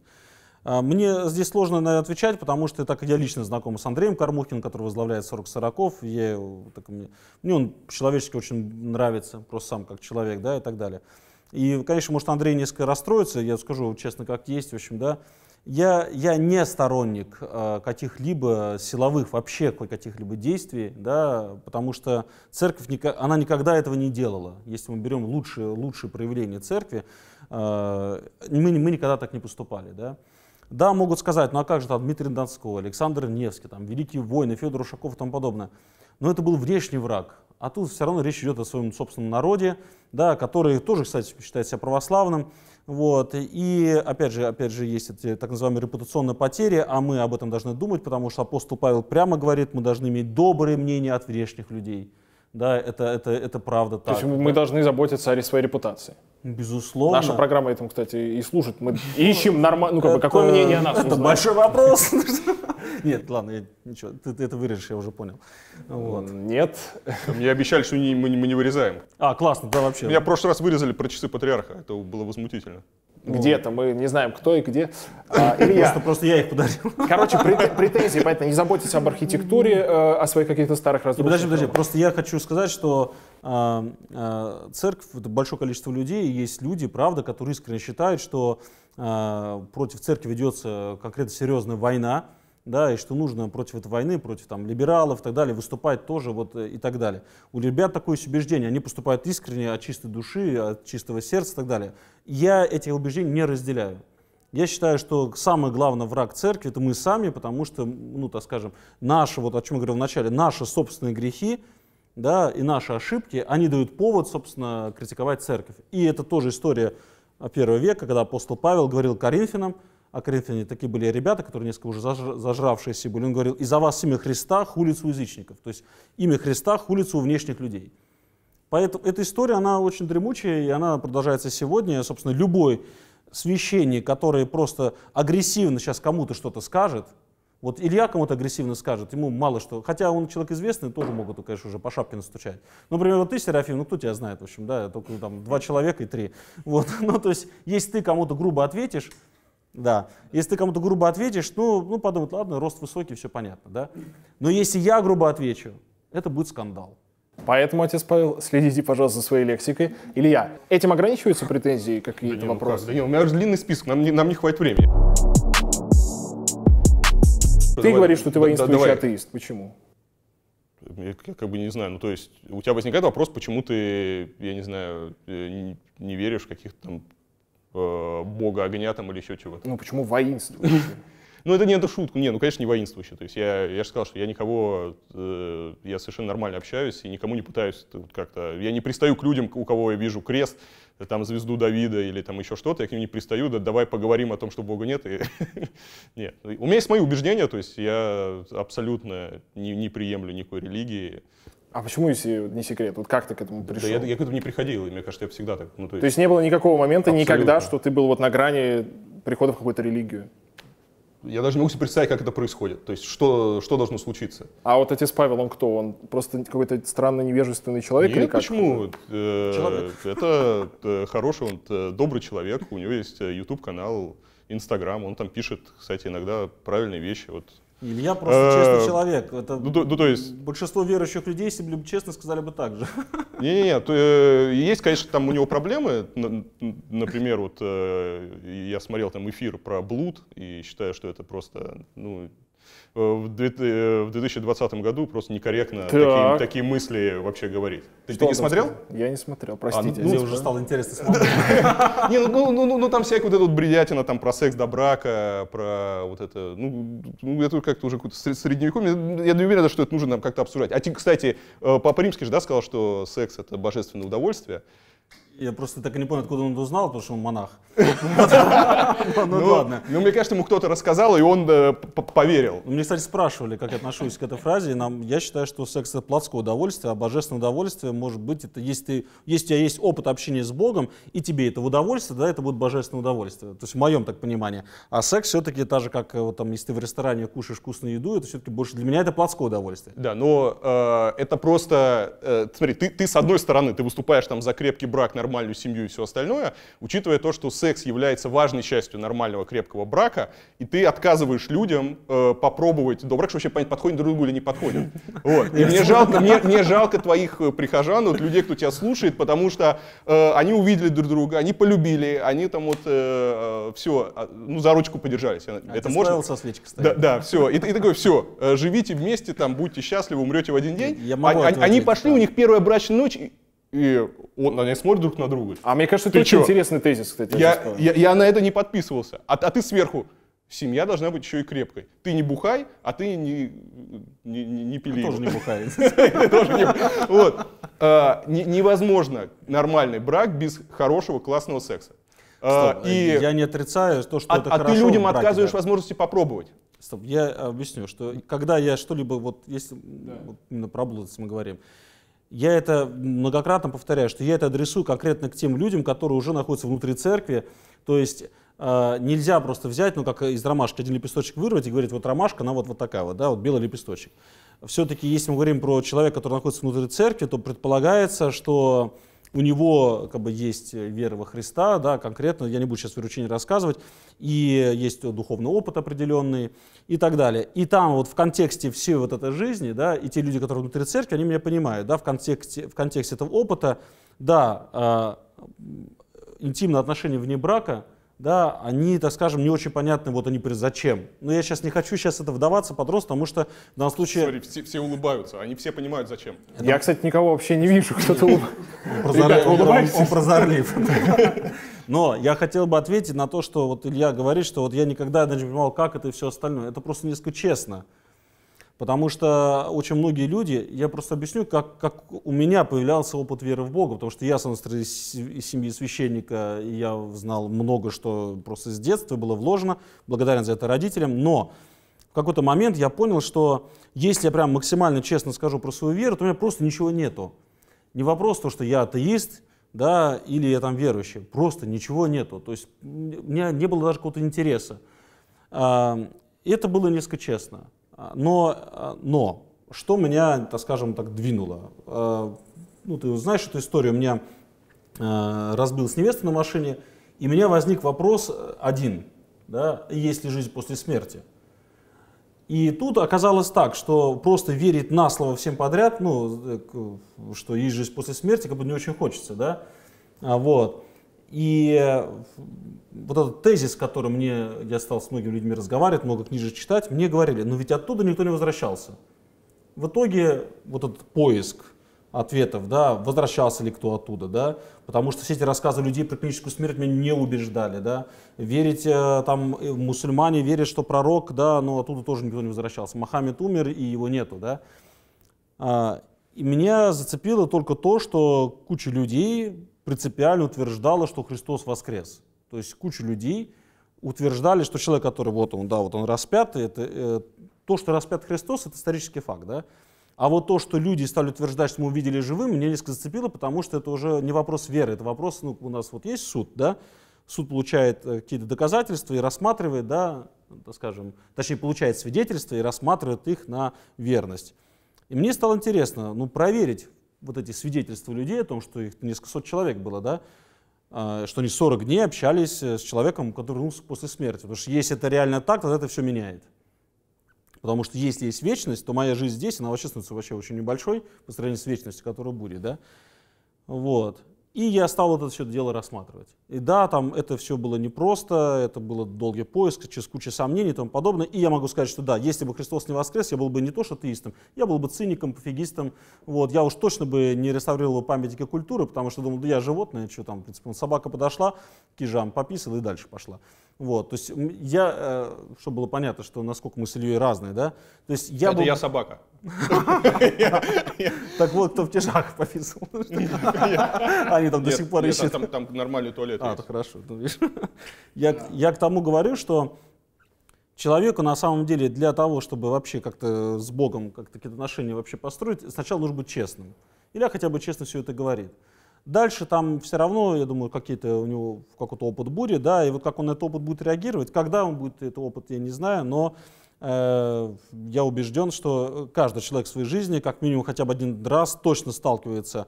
А, мне здесь сложно на это отвечать, потому что так как я лично знаком с Андреем Кормухиным, который возглавляет 40 40 я, так, мне, мне он человечески очень нравится, просто сам как человек, да, и так далее. И, конечно, может, Андрей несколько расстроится, я скажу честно, как есть, в общем, да, я, я не сторонник э, каких-либо силовых вообще каких-либо действий, да, потому что церковь, она никогда этого не делала. Если мы берем лучшие, лучшие проявления церкви, э, мы, мы никогда так не поступали. Да. да, могут сказать, ну а как же там Дмитрий Донского, Александр Невский, там, великие войны, Федор Ушаков и тому подобное. Но это был внешний враг, а тут все равно речь идет о своем собственном народе, да, который тоже, кстати, считает себя православным. Вот. И опять же, опять же, есть эти так называемые репутационные потери, а мы об этом должны думать, потому что апостол Павел прямо говорит, мы должны иметь доброе мнение от внешних людей. Да, это, это, это правда так. То есть мы должны заботиться о своей репутации. Безусловно. Наша программа этому, кстати, и служит. Мы ищем нормально. Ну, как бы, какое мнение о нас? Это большой вопрос. Нет, ладно, ничего, ты, это вырежешь, я уже понял. Нет. Мне обещали, что мы, мы не вырезаем. А, классно, да, вообще. Меня в прошлый раз вырезали про часы патриарха. Это было возмутительно где-то, мы не знаем кто и где. А, Илья. Просто, просто я их подарил. Короче, претензии, поэтому не заботьтесь об архитектуре, э, о своих каких-то старых разрушениях. Подожди, подожди, просто я хочу сказать, что э, э, церковь, это большое количество людей, есть люди, правда, которые искренне считают, что против церкви ведется конкретно серьезная война, да, и что нужно против этой войны, против там либералов и так далее, выступать тоже вот э, и так далее. У ребят такое убеждение, они поступают искренне, от чистой души, от чистого сердца и так далее. Я этих убеждений не разделяю. Я считаю, что самый главный враг церкви это мы сами, потому что, ну, так скажем, наши, вот о чем я говорил вначале, наши собственные грехи, да, и наши ошибки, они дают повод, собственно, критиковать церковь. И это тоже история э, первого века, когда апостол Павел говорил Коринфянам, о а Коринфяне такие были ребята, которые несколько уже зажравшиеся были. Он говорил, из-за вас имя Христа хулится у язычников. То есть имя Христа хулится у внешних людей. Поэтому эта история, она очень дремучая, и она продолжается сегодня. Собственно, любой священник, который просто агрессивно сейчас кому-то что-то скажет, вот Илья кому-то агрессивно скажет, ему мало что. Хотя он человек известный, тоже могут, конечно, уже по шапке настучать. Ну, например, вот ты, Серафим, ну кто тебя знает, в общем, да, только там два человека и три. Вот, ну, то есть, если ты кому-то грубо ответишь, да. Если ты кому-то грубо ответишь, ну, ну подумают, ладно, рост высокий, все понятно, да. Но если я грубо отвечу, это будет скандал. Поэтому, отец Павел, следите, пожалуйста, за своей лексикой. Илья, этим ограничиваются претензии, какие-то да ну вопросы? да не, у меня же длинный список, нам не, нам не хватит времени. Ты давай, говоришь, что ты воинствующий давай. атеист. Почему? Я как бы не знаю, ну то есть у тебя возникает вопрос, почему ты, я не знаю, э, не, не веришь в каких-то там э, бога огня там или еще чего-то. Ну почему воинствующий? Ну, это не это шутка. Не, ну, конечно, не воинствующий. То есть я, я же сказал, что я никого, э, я совершенно нормально общаюсь и никому не пытаюсь как-то... Я не пристаю к людям, у кого я вижу крест, там, звезду Давида или там еще что-то, я к ним не пристаю, да давай поговорим о том, что Бога нет. И... нет. У меня есть мои убеждения, то есть я абсолютно не, не приемлю никакой религии. А почему, если не секрет? Вот как ты к этому пришел? Да, я, я к этому не приходил, и мне кажется, я всегда так. Ну, то, есть... то есть не было никакого момента Абсолютно. никогда, что ты был вот на грани прихода в какую-то религию? Я даже не могу себе представить, как это происходит. То есть, что, что должно случиться. А вот отец Павел, он кто? Он просто какой-то странно невежественный человек? Нет, или как? почему? Э, человек. Это э, хороший, он э, добрый человек. У него есть YouTube-канал, Instagram, Он там пишет, кстати, иногда правильные вещи. Вот Илья просто честный э, человек. Это ну, то, ну, то есть... Большинство верующих людей, если бы честно, сказали бы так же. не, не. Э, есть, конечно, там у него проблемы. Например, вот э, я смотрел там эфир про блуд и считаю, что это просто ну, Э, в 2020 э, году просто некорректно такие, такие мысли вообще говорить. Ты, ты не смотрел? Я не смотрел, а, простите. А, ну, мне ну, уже стало интересно Не, ну ну, ну, ну, ну, там всякая вот эта бредятина там про секс до брака, про вот это, ну, это как-то уже какой-то средневековье. Я не уверен, что это нужно нам как-то обсуждать. А ты, кстати, э, Папа Римский же, да, сказал, что секс — это божественное удовольствие. Я просто так и не понял, откуда он это узнал, потому что он монах. Ну ладно. Ну, ну, мне кажется, ему кто-то рассказал, и он поверил. Ну, мне, кстати, спрашивали, как я отношусь к этой фразе. Я считаю, что секс — это плотское удовольствие, а божественное удовольствие может быть, это если у тебя есть опыт общения с Богом, и тебе это удовольствие, да, это будет божественное удовольствие. То есть в моем так понимании. А секс все-таки, та же, как э, вот там, если ты в ресторане кушаешь вкусную еду, это все-таки больше для меня это плотское удовольствие. Да, но э, это просто... Э, смотри, ты с одной стороны, ты выступаешь там за крепкий брак, брак, нормальную семью и все остальное, учитывая то, что секс является важной частью нормального крепкого брака, и ты отказываешь людям э, попробовать до брака, вообще понять, подходит друг другу или не подходит. Вот. И мне жалко, мне, мне жалко твоих э, прихожан, вот людей, кто тебя слушает, потому что э, они увидели друг друга, они полюбили, они там вот э, э все, а, ну за ручку подержались. А Это ты можно? со свечкой стоит. Да, да, все. И, и такой, все, э, живите вместе, там, будьте счастливы, умрете в один день. Я могу они, они пошли, да. у них первая брачная ночь, и он, они смотрят друг на друга. А мне кажется, ты это чё? очень интересный тезис, кстати. Я, я, я на это не подписывался. А, а ты сверху. Семья должна быть еще и крепкой. Ты не бухай, а ты не, не, не, не пили. Тоже не бухай. Невозможно нормальный брак без хорошего классного секса. А, и я не отрицаю то, что а, это хорошо. А ты людям отказываешь да. возможности попробовать. Стоп, я объясню, что когда я что-либо, вот если именно про блудость мы говорим, я это многократно повторяю, что я это адресую конкретно к тем людям, которые уже находятся внутри церкви. То есть э, нельзя просто взять, ну, как из ромашки один лепесточек вырвать и говорить, вот ромашка, она вот, вот такая вот, да, вот белый лепесточек. Все-таки, если мы говорим про человека, который находится внутри церкви, то предполагается, что у него как бы есть э, вера во Христа, да, конкретно, я не буду сейчас веручение рассказывать, и есть духовный опыт определенный и так далее. И там вот в контексте всей вот этой жизни, да, и те люди, которые внутри церкви, они меня понимают, да, в контексте, в контексте этого опыта, да, э, интимное отношение вне брака – да, они, так скажем, не очень понятны, вот они зачем. Но я сейчас не хочу сейчас это вдаваться подросток, потому что в данном случае... Смотри, все, все улыбаются, они все понимают, зачем. Это... Я, кстати, никого вообще не вижу, кто-то улыбается. Он прозорлив. Но я хотел бы ответить на то, что вот Илья говорит, что вот я никогда не понимал, как это и все остальное. Это просто несколько честно. Потому что очень многие люди, я просто объясню, как, как у меня появлялся опыт веры в Бога, потому что я сам из семьи священника, и я знал много, что просто с детства было вложено, благодарен за это родителям, но в какой-то момент я понял, что если я прям максимально честно скажу про свою веру, то у меня просто ничего нету. Не вопрос то, что я атеист, да, или я там верующий, просто ничего нету. То есть у меня не было даже какого-то интереса. И это было несколько честно. А, но, а, но что меня, так скажем так, двинуло? А, ну, ты знаешь эту историю, у меня разбил с невесты на машине, и у меня возник вопрос э, один, да, есть ли жизнь после смерти? И тут оказалось так, что просто верить на слово всем подряд, ну, э, что есть жизнь после смерти, как бы не очень хочется, да, вот. И э, вот этот тезис, который мне, я стал с многими людьми разговаривать, много книжек читать, мне говорили, ну ведь оттуда никто не возвращался. В итоге вот этот поиск ответов, да, возвращался ли кто оттуда, да, потому что все эти рассказы людей про клиническую смерть меня не убеждали, да, верить, э, там, э, мусульмане верят, что пророк, да, но оттуда тоже никто не возвращался, Мохаммед умер и его нету, да, а, и меня зацепило только то, что куча людей принципиально утверждала, что Христос воскрес, то есть куча людей утверждали, что человек, который вот он, да, вот он распят, это, э, то, что распят Христос, это исторический факт, да. А вот то, что люди стали утверждать, что мы увидели живым, меня несколько зацепило, потому что это уже не вопрос веры, это вопрос, ну, у нас вот есть суд, да, суд получает э, какие-то доказательства и рассматривает, да, скажем, точнее, получает свидетельства и рассматривает их на верность. И мне стало интересно, ну, проверить вот эти свидетельства людей о том, что их несколько сот человек было, да, а, что они 40 дней общались э, с человеком, который умер после смерти. Потому что если это реально так, то это все меняет. Потому что если есть вечность, то моя жизнь здесь, она вообще становится вообще очень небольшой по сравнению с вечностью, которая будет. Да? Вот. И я стал это все дело рассматривать. И да, там это все было непросто, это было долгий поиск, через кучу сомнений и тому подобное. И я могу сказать, что да, если бы Христос не воскрес, я был бы не то что атеистом, я был бы циником, пофигистом. Вот. Я уж точно бы не реставрировал памятники культуры, потому что думал, да я животное, что там, в принципе, собака подошла, кижам пописала и дальше пошла. Вот, то есть я, э, чтобы было понятно, что насколько мы с Ильей разные, да? То есть я это был... я собака. Так вот, кто в тяжах пописал. Они там до сих пор ищут. Там нормальный туалет А, хорошо. Ну, я к тому говорю, что человеку на самом деле для того, чтобы вообще как-то с Богом как-то какие-то отношения вообще построить, сначала нужно быть честным. Или хотя бы честно все это говорит. Дальше там все равно, я думаю, какие-то у него какой-то опыт будет, да, и вот как он на этот опыт будет реагировать, когда он будет этот опыт, я не знаю, но Э, я убежден, что каждый человек в своей жизни как минимум хотя бы один раз точно сталкивается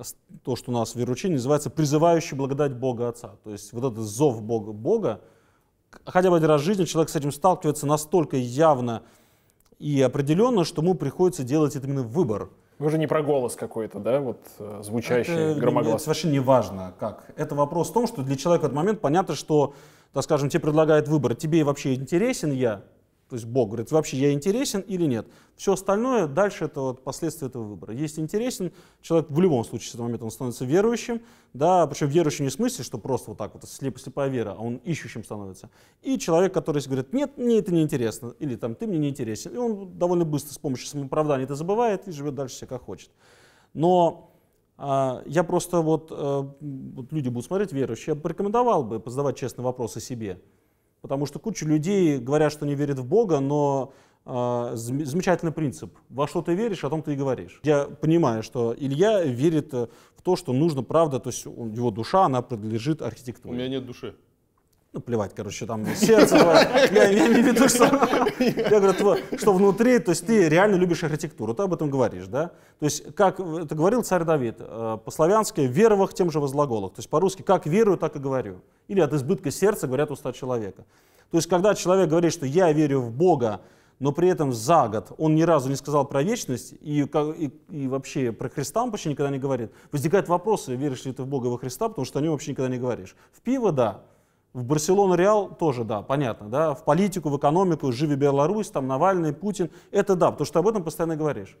с то, что у нас в веручении называется призывающий благодать Бога Отца. То есть вот этот зов Бога, Бога, хотя бы один раз в жизни человек с этим сталкивается настолько явно и определенно, что ему приходится делать именно выбор. Вы же не про голос какой-то, да, вот э, звучащий, это, громогласный. Это совершенно не важно, как. Это вопрос в том, что для человека в этот момент понятно, что, так скажем, тебе предлагают выбор, тебе вообще интересен я, то есть Бог говорит, вообще я интересен или нет. Все остальное дальше это вот последствия этого выбора. Есть интересен, человек в любом случае с этого момента он становится верующим, да, причем верующим не в смысле, что просто вот так вот слепо слепая вера, а он ищущим становится. И человек, который говорит, нет, мне это не интересно, или там ты мне не интересен, и он довольно быстро с помощью самооправдания это забывает и живет дальше себе как хочет. Но а, я просто вот, э, вот люди будут смотреть верующие, я бы порекомендовал бы позадавать честные вопросы себе. Потому что куча людей говорят, что не верят в Бога, но э, замечательный принцип. Во что ты веришь, о том ты и говоришь. Я понимаю, что Илья верит э, в то, что нужно, правда, то есть его душа, она принадлежит архитектуре. У меня нет души ну, плевать, короче, там сердце, я, я имею в виду, что, я говорю, что внутри, то есть ты реально любишь архитектуру, ты об этом говоришь, да? То есть, как это говорил царь Давид, э, по-славянски «веровах тем же возглаголах», то есть по-русски «как верую, так и говорю». Или «от избытка сердца говорят уста человека». То есть, когда человек говорит, что «я верю в Бога», но при этом за год он ни разу не сказал про вечность и, и, и вообще про Христа он почти никогда не говорит, возникают вопросы, веришь ли ты в Бога во Христа, потому что о нем вообще никогда не говоришь. В пиво – да, в Барселону Реал тоже, да, понятно, да. В политику, в экономику, живи Беларусь, там Навальный, Путин. Это да, потому что ты об этом постоянно говоришь.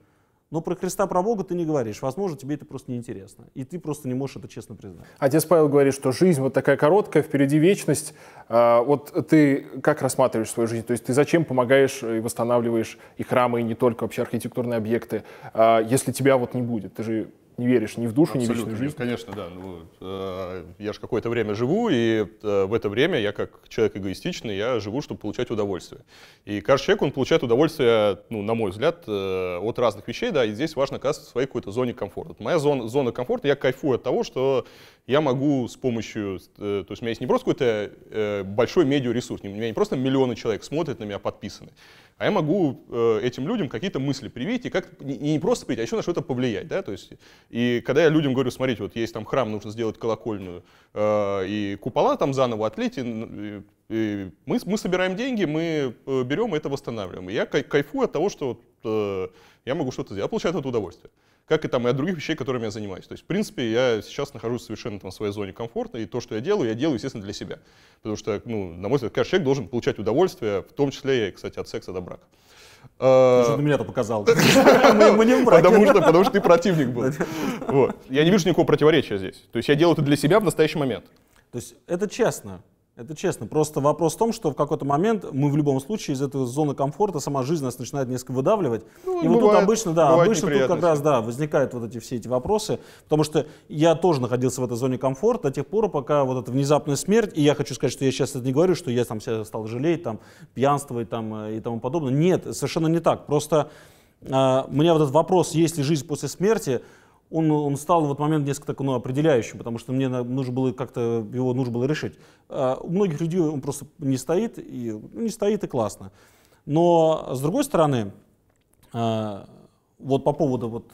Но про Христа, про Бога ты не говоришь. Возможно, тебе это просто неинтересно. И ты просто не можешь это честно признать. Отец Павел говорит, что жизнь вот такая короткая, впереди вечность. А, вот ты как рассматриваешь свою жизнь? То есть ты зачем помогаешь и восстанавливаешь и храмы, и не только вообще архитектурные объекты, а, если тебя вот не будет? Ты же не веришь ни в душу, Абсолютно, ни в личную жизнь. конечно, да. Ну, э, я же какое-то время живу, и э, в это время я как человек эгоистичный, я живу, чтобы получать удовольствие. И каждый человек, он получает удовольствие, ну, на мой взгляд, э, от разных вещей, да, и здесь важно оказаться в своей какой-то зоне комфорта. моя зона, зона комфорта, я кайфую от того, что я могу с помощью, э, то есть у меня есть не просто какой-то э, большой медиаресурс, у меня не просто миллионы человек смотрят на меня, подписаны, а я могу э, этим людям какие-то мысли привить и как не, просто привить, а еще на что-то повлиять, да, то есть и когда я людям говорю, смотрите, вот есть там храм, нужно сделать колокольную, и купола там заново отлить, и, мы, мы собираем деньги, мы берем и это восстанавливаем. И я кайфую от того, что вот, я могу что-то сделать, я получаю от этого удовольствие как и там и от других вещей, которыми я занимаюсь. То есть, в принципе, я сейчас нахожусь совершенно там в своей зоне комфорта, и то, что я делаю, я делаю, естественно, для себя. Потому что, ну, на мой взгляд, каждый человек должен получать удовольствие, в том числе, кстати, от секса до брака. А, потому что ты меня-то показал. Мы не в Потому что ты противник был. Я не вижу никакого противоречия здесь. То есть я делаю это для себя в настоящий момент. То есть это честно. Это честно. Просто вопрос в том, что в какой-то момент мы в любом случае из этой зоны комфорта сама жизнь нас начинает несколько выдавливать. Ну, и бывает, вот тут обычно, да, обычно тут как раз, да, возникают вот эти все эти вопросы, потому что я тоже находился в этой зоне комфорта до тех пор, пока вот эта внезапная смерть, и я хочу сказать, что я сейчас это не говорю, что я там себя стал жалеть, там, пьянствовать, там, э, и тому подобное. Нет, совершенно не так. Просто э, у меня вот этот вопрос, есть ли жизнь после смерти, он, он стал в этот момент несколько так, ну, определяющим, потому что мне нужно было как-то, его нужно было решить. А у многих людей он просто не стоит, и, ну, не стоит и классно. Но, с другой стороны, а, вот по поводу вот,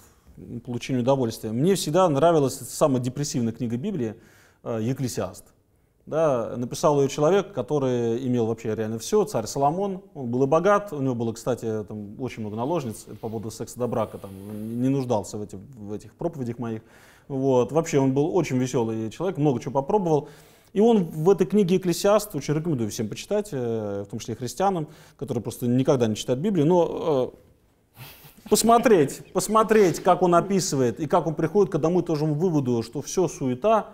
получения удовольствия, мне всегда нравилась самая депрессивная книга Библии а, «Екклесиаст». Да, написал ее человек, который имел вообще реально все, царь Соломон. Он был и богат, у него было, кстати, там очень много наложниц, это по поводу секса до брака, там, не нуждался в этих, в этих проповедях моих. Вот. Вообще он был очень веселый человек, много чего попробовал. И он в этой книге «Экклесиаст», очень рекомендую всем почитать, э, в том числе и христианам, которые просто никогда не читают Библию, но э, посмотреть, посмотреть, как он описывает и как он приходит к одному и тому же выводу, что все суета,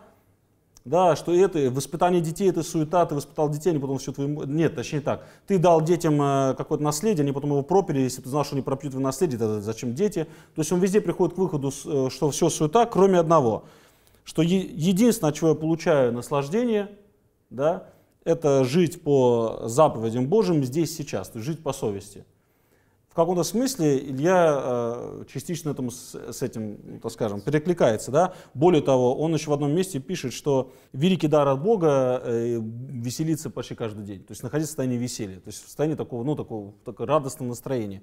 да, что это воспитание детей, это суета, ты воспитал детей, они потом все твои... Нет, точнее так, ты дал детям э, какое-то наследие, они потом его пропили, если ты знал, что они пропьют твое наследие, тогда зачем дети? То есть он везде приходит к выходу, э, что все суета, кроме одного, что единственное, от чего я получаю наслаждение, да, это жить по заповедям Божьим здесь, сейчас, то есть жить по совести каком-то смысле Илья э, частично этому, с, с этим, ну, так скажем, перекликается. Да? Более того, он еще в одном месте пишет, что великий дар от Бога э, веселиться почти каждый день. То есть находиться в состоянии веселья, то есть в состоянии такого, ну, такого, такого радостного настроения.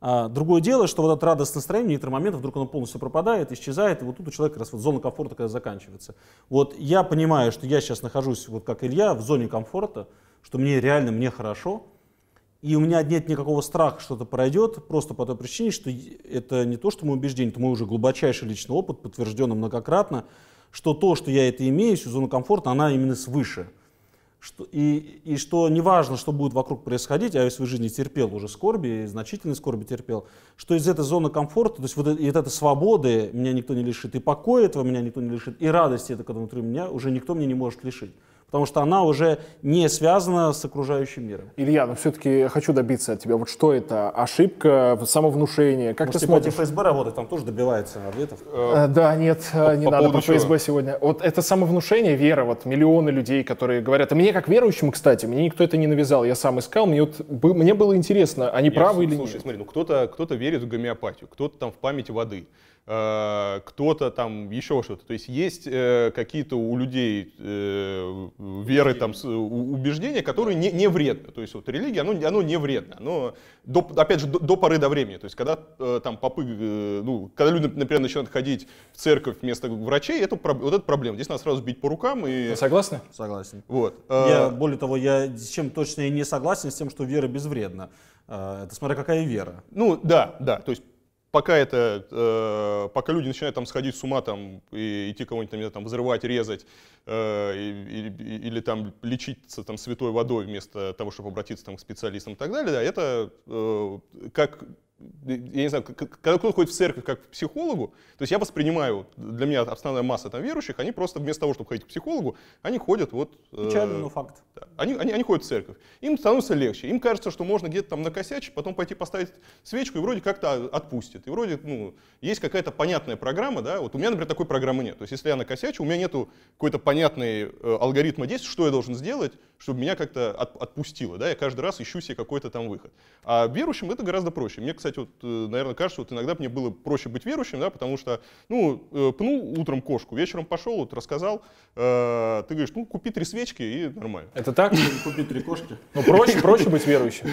А другое дело, что вот это радостное настроение, некоторые моменты вдруг оно полностью пропадает, исчезает, и вот тут у человека как раз вот зона комфорта когда заканчивается. Вот я понимаю, что я сейчас нахожусь, вот как Илья, в зоне комфорта, что мне реально, мне хорошо – и у меня нет никакого страха, что это пройдет, просто по той причине, что это не то, что мое убеждение, это мой уже глубочайший личный опыт, подтвержденный многократно, что то, что я это имею, всю зону комфорта, она именно свыше. Что, и, и что неважно, что будет вокруг происходить, я в своей жизни терпел уже скорби, значительной скорби терпел, что из этой зоны комфорта, то есть вот, и от этой свободы меня никто не лишит, и покоя этого меня никто не лишит, и радости это, когда внутри меня, уже никто мне не может лишить потому что она уже не связана с окружающим миром. Илья, но все-таки хочу добиться от тебя, вот что это? Ошибка, самовнунушение? Как Может, ты типа смотришь? ФСБ работает, там тоже добивается ответов? Э, э, да, нет, не по надо по ФСБ сегодня. Вот это самовнушение, вера, вот миллионы людей, которые говорят, а мне как верующему, кстати, мне никто это не навязал, я сам искал, мне, вот, мне было интересно, они нет, правы слушай, или нет? Слушай, смотри, ну кто-то кто верит в гомеопатию, кто-то там в память воды. Э, кто-то там еще что-то. То есть есть э, какие-то у людей э, веры, там, убеждения, которые не, не вредны. То есть вот религия, оно, оно не вредно. Оно, до, опять же, до, до поры до времени. То есть когда там попы, ну, когда люди, например, начинают ходить в церковь вместо врачей, это, вот это проблема. Здесь надо сразу бить по рукам. И... согласны? Согласен. Вот. Я, более того, я с чем точно и не согласен, с тем, что вера безвредна. Это смотря какая вера. Ну да, да. То есть пока это, э, пока люди начинают там сходить с ума там и идти кого-нибудь там, там взрывать, резать э, и, или там лечиться там святой водой вместо того, чтобы обратиться там к специалистам и так далее, да, это э, как я не знаю, когда кто-то ходит в церковь как к психологу, то есть я воспринимаю, для меня основная масса там верующих, они просто вместо того, чтобы ходить к психологу, они ходят вот... Э, Печально, э, ну, но факт. Да, они, они, они ходят в церковь. Им становится легче. Им кажется, что можно где-то там накосячить, потом пойти поставить свечку и вроде как-то отпустит. И вроде, ну, есть какая-то понятная программа, да, вот у меня, например, такой программы нет. То есть если я накосячу, у меня нету какой-то понятной э, алгоритма действий, что я должен сделать, чтобы меня как-то от, отпустило, да, я каждый раз ищу себе какой-то там выход. А верующим это гораздо проще. Мне, кстати, кстати, вот, э, наверное, кажется, вот иногда мне было проще быть верующим, да, потому что, ну, э, пнул утром кошку, вечером пошел, вот рассказал, э, ты говоришь, ну, купи три свечки и нормально. Это так? Купи три кошки. Ну, проще, проще быть верующим.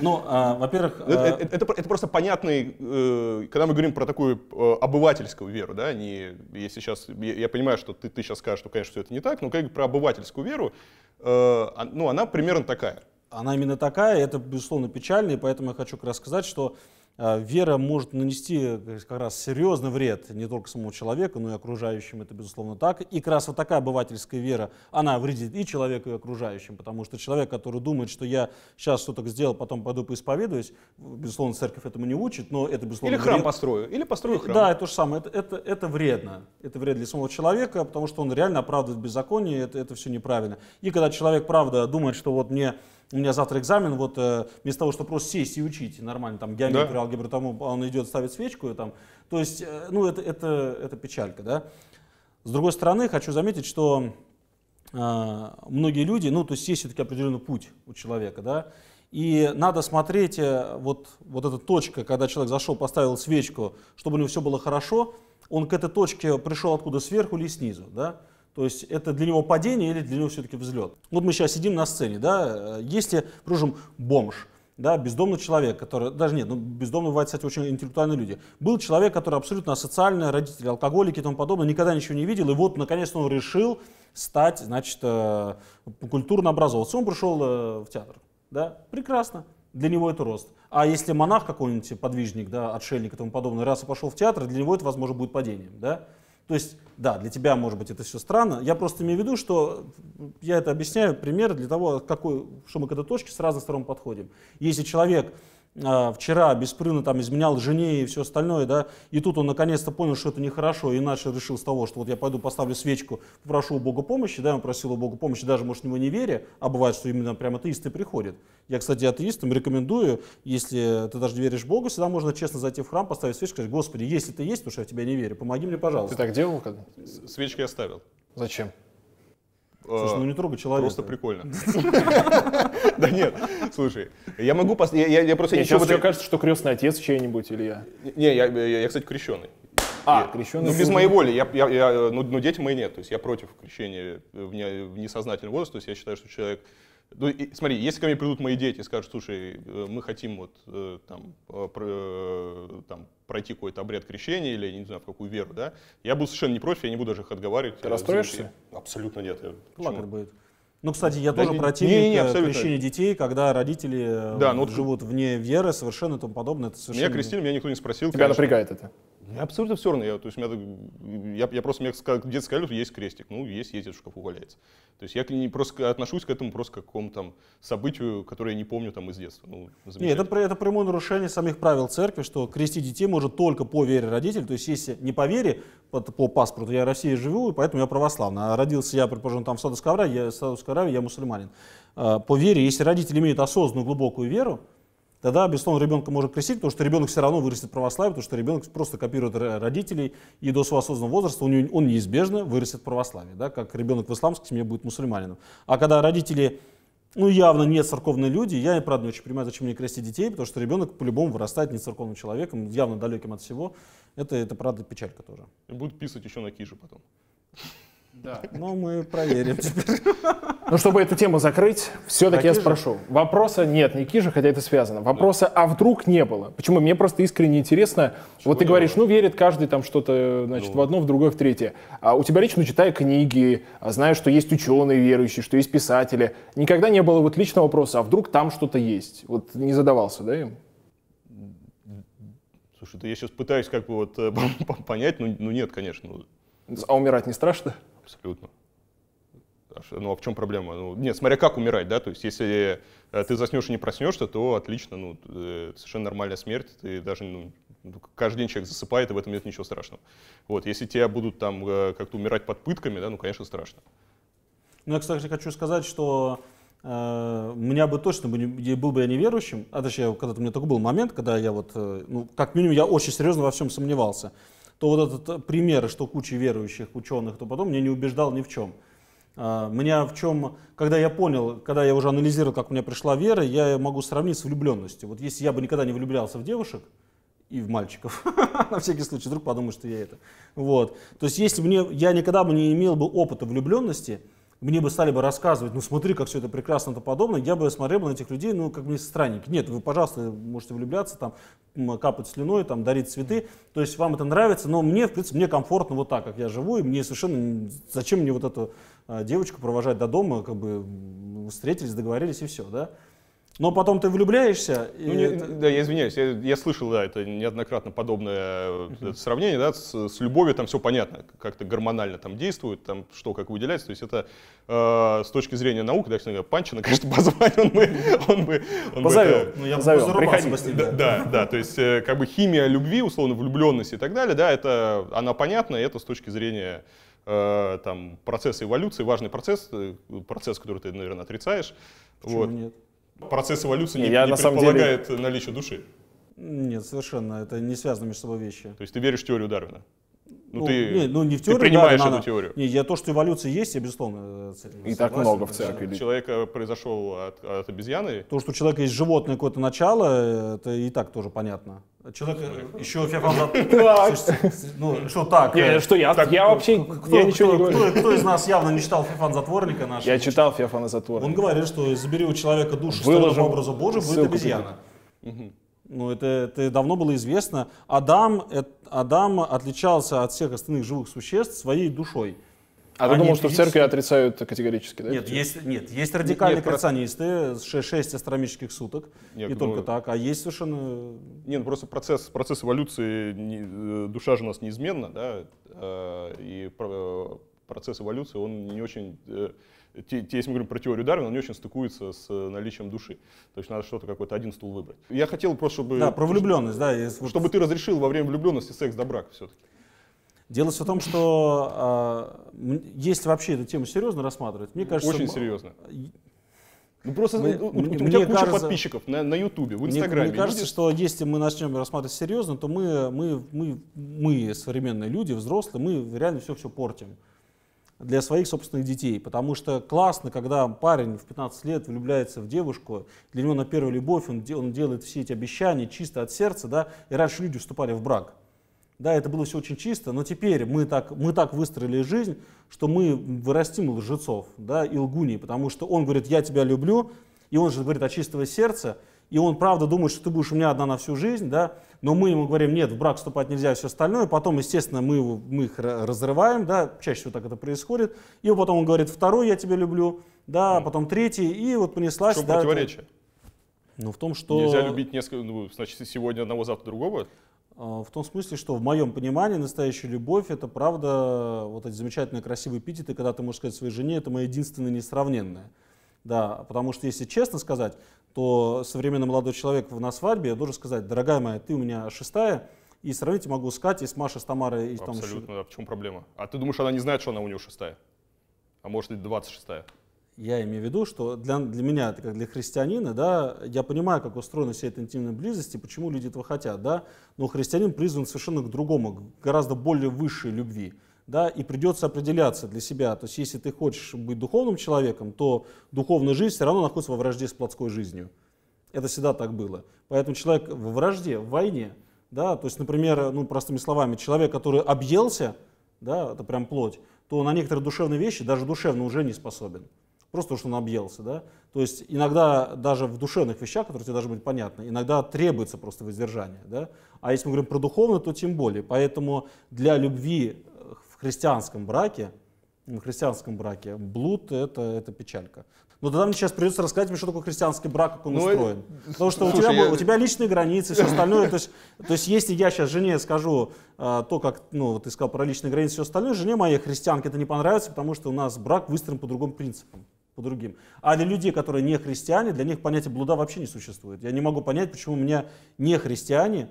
Ну, а, во-первых... Ну, а, это просто понятный, э, когда мы говорим про такую обывательскую веру, да, не, если сейчас, я понимаю, что ты сейчас скажешь, что, конечно, все это не так, но как про обывательскую веру, а, ну, она примерно такая она именно такая, это, безусловно, печально, и поэтому я хочу как раз сказать, что э, вера может нанести э, как раз серьезный вред не только самому человеку, но и окружающим, это безусловно так. И как раз вот такая обывательская вера, она вредит и человеку, и окружающим, потому что человек, который думает, что я сейчас что-то сделал, потом пойду поисповедуюсь, безусловно, церковь этому не учит, но это безусловно Или храм вред. построю, или построю храм. Да, это то же самое, это, это, это вредно. Это вред для самого человека, потому что он реально оправдывает беззаконие, это, это все неправильно. И когда человек, правда, думает, что вот мне у меня завтра экзамен, вот э, вместо того, чтобы просто сесть и учить нормально, там, геометрию, да? алгебру, тому, он идет, ставит свечку, и там, то есть, э, ну, это, это, это печалька, да. С другой стороны, хочу заметить, что э, многие люди, ну, то есть, есть все-таки определенный путь у человека, да, и надо смотреть, э, вот, вот эта точка, когда человек зашел, поставил свечку, чтобы у него все было хорошо, он к этой точке пришел откуда, сверху или снизу, да, то есть это для него падение или для него все-таки взлет. Вот мы сейчас сидим на сцене, да, э, если, скажем, бомж, да, бездомный человек, который, даже нет, ну, бездомные бывают, кстати, очень интеллектуальные люди. Был человек, который абсолютно асоциальный, родители, алкоголики и тому подобное, никогда ничего не видел, и вот, наконец-то он решил стать, значит, э, культурно образовываться. Он пришел э, в театр, да, прекрасно, для него это рост. А если монах какой-нибудь, подвижник, да, отшельник и тому подобное, раз и пошел в театр, для него это, возможно, будет падением, да. То есть, да, для тебя, может быть, это все странно. Я просто имею в виду, что я это объясняю пример для того, какой, что мы к этой точке с разных сторон подходим. Если человек а, вчера беспрерывно там изменял жене и все остальное, да, и тут он наконец-то понял, что это нехорошо, иначе решил с того, что вот я пойду поставлю свечку, попрошу у Бога помощи, да, он просил у Бога помощи, даже, может, него не веря, а бывает, что именно прям атеисты приходят. Я, кстати, атеистам рекомендую, если ты даже не веришь Богу, всегда можно честно зайти в храм, поставить свечку, сказать, Господи, если ты есть, потому что я в тебя не верю, помоги мне, пожалуйста. Ты так делал? Свечки ставил. Зачем? Слушай, ну не трогай человека. Просто прикольно. Да нет, слушай, я могу... Я просто... Мне кажется, что крестный отец чей-нибудь или я. Не, я, кстати, крещеный. А, крещеный. Ну, без моей воли. Я, я, ну, ну дети мои нет. То есть я против крещения в, несознательном возрасте. То есть я считаю, что человек ну, и, смотри, если ко мне придут мои дети и скажут, слушай, э, мы хотим вот э, там, э, про, там пройти какой-то обряд крещения или не знаю в какую веру, да, я буду совершенно не против, я не буду даже их отговаривать. Ты расстроишься? Абсолютно нет. Плакать будет. Ну, кстати, я да, тоже не, противник не, не, абсолютно. крещения детей, когда родители да, ну, живут вне веры, совершенно и тому подобное. Это совершенно... Меня крестили, меня никто не спросил. Тебя конечно. напрягает это? Мне абсолютно все равно. Я, то есть, у меня, я, я просто, мне как дед сказали, что есть крестик. Ну, есть, ездит, в шкафу валяется. То есть я не просто отношусь к этому просто к какому-то там событию, которое я не помню там из детства. Ну, Нет, это, это прямое нарушение самих правил церкви, что крестить детей может только по вере родителей. То есть если не по вере, по, по паспорту, я в России живу, и поэтому я православный. А родился я, предположим, там в Саудовской Аравии, я, в Саудовской Аравии, я мусульманин. А, по вере, если родители имеют осознанную глубокую веру, Тогда, безусловно, ребенка можно крестить, потому что ребенок все равно вырастет православие, потому что ребенок просто копирует родителей, и до своего осознанного возраста он, он неизбежно вырастет православие, да, как ребенок в исламской семье будет мусульманином. А когда родители ну, явно не церковные люди. Я, правда, не очень понимаю, зачем мне крестить детей, потому что ребенок по-любому вырастает не церковным человеком, явно далеким от всего. Это, это правда, печалька тоже. И будут писать еще на киже потом. Да. Ну, мы проверим теперь. Ну, чтобы эту тему закрыть, все-таки я спрошу. Вопроса нет, не Кижа, хотя это связано. Вопроса, а вдруг не было? Почему? Мне просто искренне интересно. вот ты говоришь, ну, верит каждый там что-то, значит, в ну. одно, в другое, в третье. А у тебя лично, читая книги, а знаю, что есть ученые верующие, что есть писатели, никогда не было вот личного вопроса, а вдруг там что-то есть? Вот не задавался, да, им? Слушай, это я сейчас пытаюсь как бы вот э, понять, но ну нет, конечно. Ну. А умирать не страшно? Абсолютно. Ну а в чем проблема? Ну, нет, смотря как умирать, да, то есть если э, ты заснешь и не проснешься, то отлично, ну э, совершенно нормальная смерть, ты даже ну, ну каждый день человек засыпает, и в этом нет ничего страшного. Вот, если тебя будут там э, как-то умирать под пытками, да, ну конечно страшно. Ну я, кстати, хочу сказать, что э, меня бы точно бы не, был бы я неверующим, а точнее, когда-то у меня такой был момент, когда я вот, э, ну как минимум я очень серьезно во всем сомневался, то вот этот пример, что куча верующих ученых, то потом меня не убеждал ни в чем. А, меня в чем, когда я понял, когда я уже анализировал, как у меня пришла вера, я могу сравнить с влюбленностью. Вот если я бы никогда не влюблялся в девушек и в мальчиков, на всякий случай, вдруг подумают, что я это. Вот. То есть если мне, я никогда бы не имел бы опыта влюбленности, мне бы стали бы рассказывать, ну смотри, как все это прекрасно то подобное, я бы смотрел бы на этих людей, ну как мне странники. Нет, вы, пожалуйста, можете влюбляться, там, капать слюной, там, дарить цветы, то есть вам это нравится, но мне, в принципе, мне комфортно вот так, как я живу, и мне совершенно, зачем мне вот это а, девочку провожать до дома, как бы встретились, договорились и все, да? Но потом ты влюбляешься. Ну, и не, это... Да, я извиняюсь, я, я слышал, да, это неоднократно подобное uh-huh. сравнение, да, с, с любовью там все понятно, как-то гормонально там действует, там что как выделяется, то есть это э, с точки зрения науки, да, что Панчина, конечно, позвать он бы, он бы, он позовел, бы, ну, я позовел, приходи. Спасти, да, да, да, то есть э, как бы химия любви, условно влюбленности и так далее, да, это она понятна, и это с точки зрения Э, там, процесс эволюции, важный процесс, э, процесс, который ты, наверное, отрицаешь. Почему вот. нет? Процесс эволюции не, не, я, не на предполагает самом деле... наличие души. Нет, совершенно. Это не связаны между собой вещи. То есть ты веришь в теорию Дарвина? Ну, ну, ты, не, ну, не в теории, ты принимаешь да, эту она, теорию. Не, я то, что эволюция есть, я безусловно э, согласен. И так много в церкви. Человек э, произошел от, от обезьяны. То, что у человека есть животное какое-то начало, это и так тоже понятно. Человек э, еще Фефан Ну, что так? Что я? Так Я вообще ничего не говорю. Кто из нас явно не читал Фефан Затворника наш? Я читал Фефана Затворника. Он говорит, что забери у человека душу по образу Божию, будет обезьяна. Угу ну, это, это давно было известно. Адам, это, Адам отличался от всех остальных живых существ своей душой. А ты думал, что в церкви отрицают категорически, да? Нет, есть, нет, есть радикальные нет, креационисты, 6, 6 астрономических суток, я и думаю, только так, а есть совершенно... Нет, ну просто процесс, процесс эволюции, не, э, душа же у нас неизменна, да, э, и э, процесс эволюции, он не очень те, те, если мы говорим про теорию Дарвина, не очень стыкуется с э, наличием души. То есть надо что-то какой-то один стул выбрать. Я хотел просто, чтобы... Да, про влюбленность, да. Если... Чтобы ты разрешил во время влюбленности секс до брака все-таки. Дело в том, что э, а, если вообще эту тему серьезно рассматривать, мне кажется... Очень серьезно. А, ну просто мы, у, у, у тебя куча кажется, подписчиков на, на Ютубе, в Инстаграме. Мне, мне кажется, что если мы начнем рассматривать серьезно, то мы, мы, мы, мы, современные люди, взрослые, мы реально все-все портим для своих собственных детей. Потому что классно, когда парень в 15 лет влюбляется в девушку, для него на первую любовь, он, он делает все эти обещания чисто от сердца, да, и раньше люди вступали в брак. Да, это было все очень чисто, но теперь мы так, мы так выстроили жизнь, что мы вырастим лжецов да, и лгуней, потому что он говорит, я тебя люблю, и он же говорит от чистого сердца, и он правда думает, что ты будешь у меня одна на всю жизнь, да, но мы ему говорим, нет, в брак вступать нельзя, все остальное, потом, естественно, мы, мы их разрываем, да, чаще всего так это происходит, и потом он говорит, второй я тебя люблю, да, mm. потом третий, и вот понеслась. что? чем да, противоречие? ну, в том, что... Нельзя любить несколько, ну, значит, сегодня одного, завтра другого? А, в том смысле, что в моем понимании настоящая любовь это правда вот эти замечательные красивые эпитеты, когда ты можешь сказать своей жене, это моя единственная несравненная. Да, потому что, если честно сказать, то современный молодой человек на свадьбе должен сказать, дорогая моя, ты у меня шестая, и сравнить могу с Катей, с Машей, с Тамарой. И Абсолютно, там да, в чем проблема? А ты думаешь, она не знает, что она у нее шестая? А может, и 26-я? Я имею в виду, что для, для меня, как для христианина, да, я понимаю, как устроена вся эта интимная близость и почему люди этого хотят, да, но христианин призван совершенно к другому, к гораздо более высшей любви да, и придется определяться для себя. То есть, если ты хочешь быть духовным человеком, то духовная жизнь все равно находится во вражде с плотской жизнью. Это всегда так было. Поэтому человек во вражде, в войне, да, то есть, например, ну, простыми словами, человек, который объелся, да, это прям плоть, то на некоторые душевные вещи даже душевно уже не способен. Просто потому что он объелся, да. То есть иногда даже в душевных вещах, которые тебе должны быть понятны, иногда требуется просто воздержание, да. А если мы говорим про духовное, то тем более. Поэтому для любви христианском браке, в христианском браке блуд это, это печалька. Но ну, тогда мне сейчас придется рассказать мне, что такое христианский брак, как он ну, устроен. Э, потому что Слушай, у, тебя, я... у тебя личные границы, все остальное. То есть, то есть если я сейчас жене скажу а, то, как ну, ты сказал про личные границы, все остальное, жене моей христианке это не понравится, потому что у нас брак выстроен по другим принципам по другим. А для людей, которые не христиане, для них понятие блуда вообще не существует. Я не могу понять, почему у меня не христиане,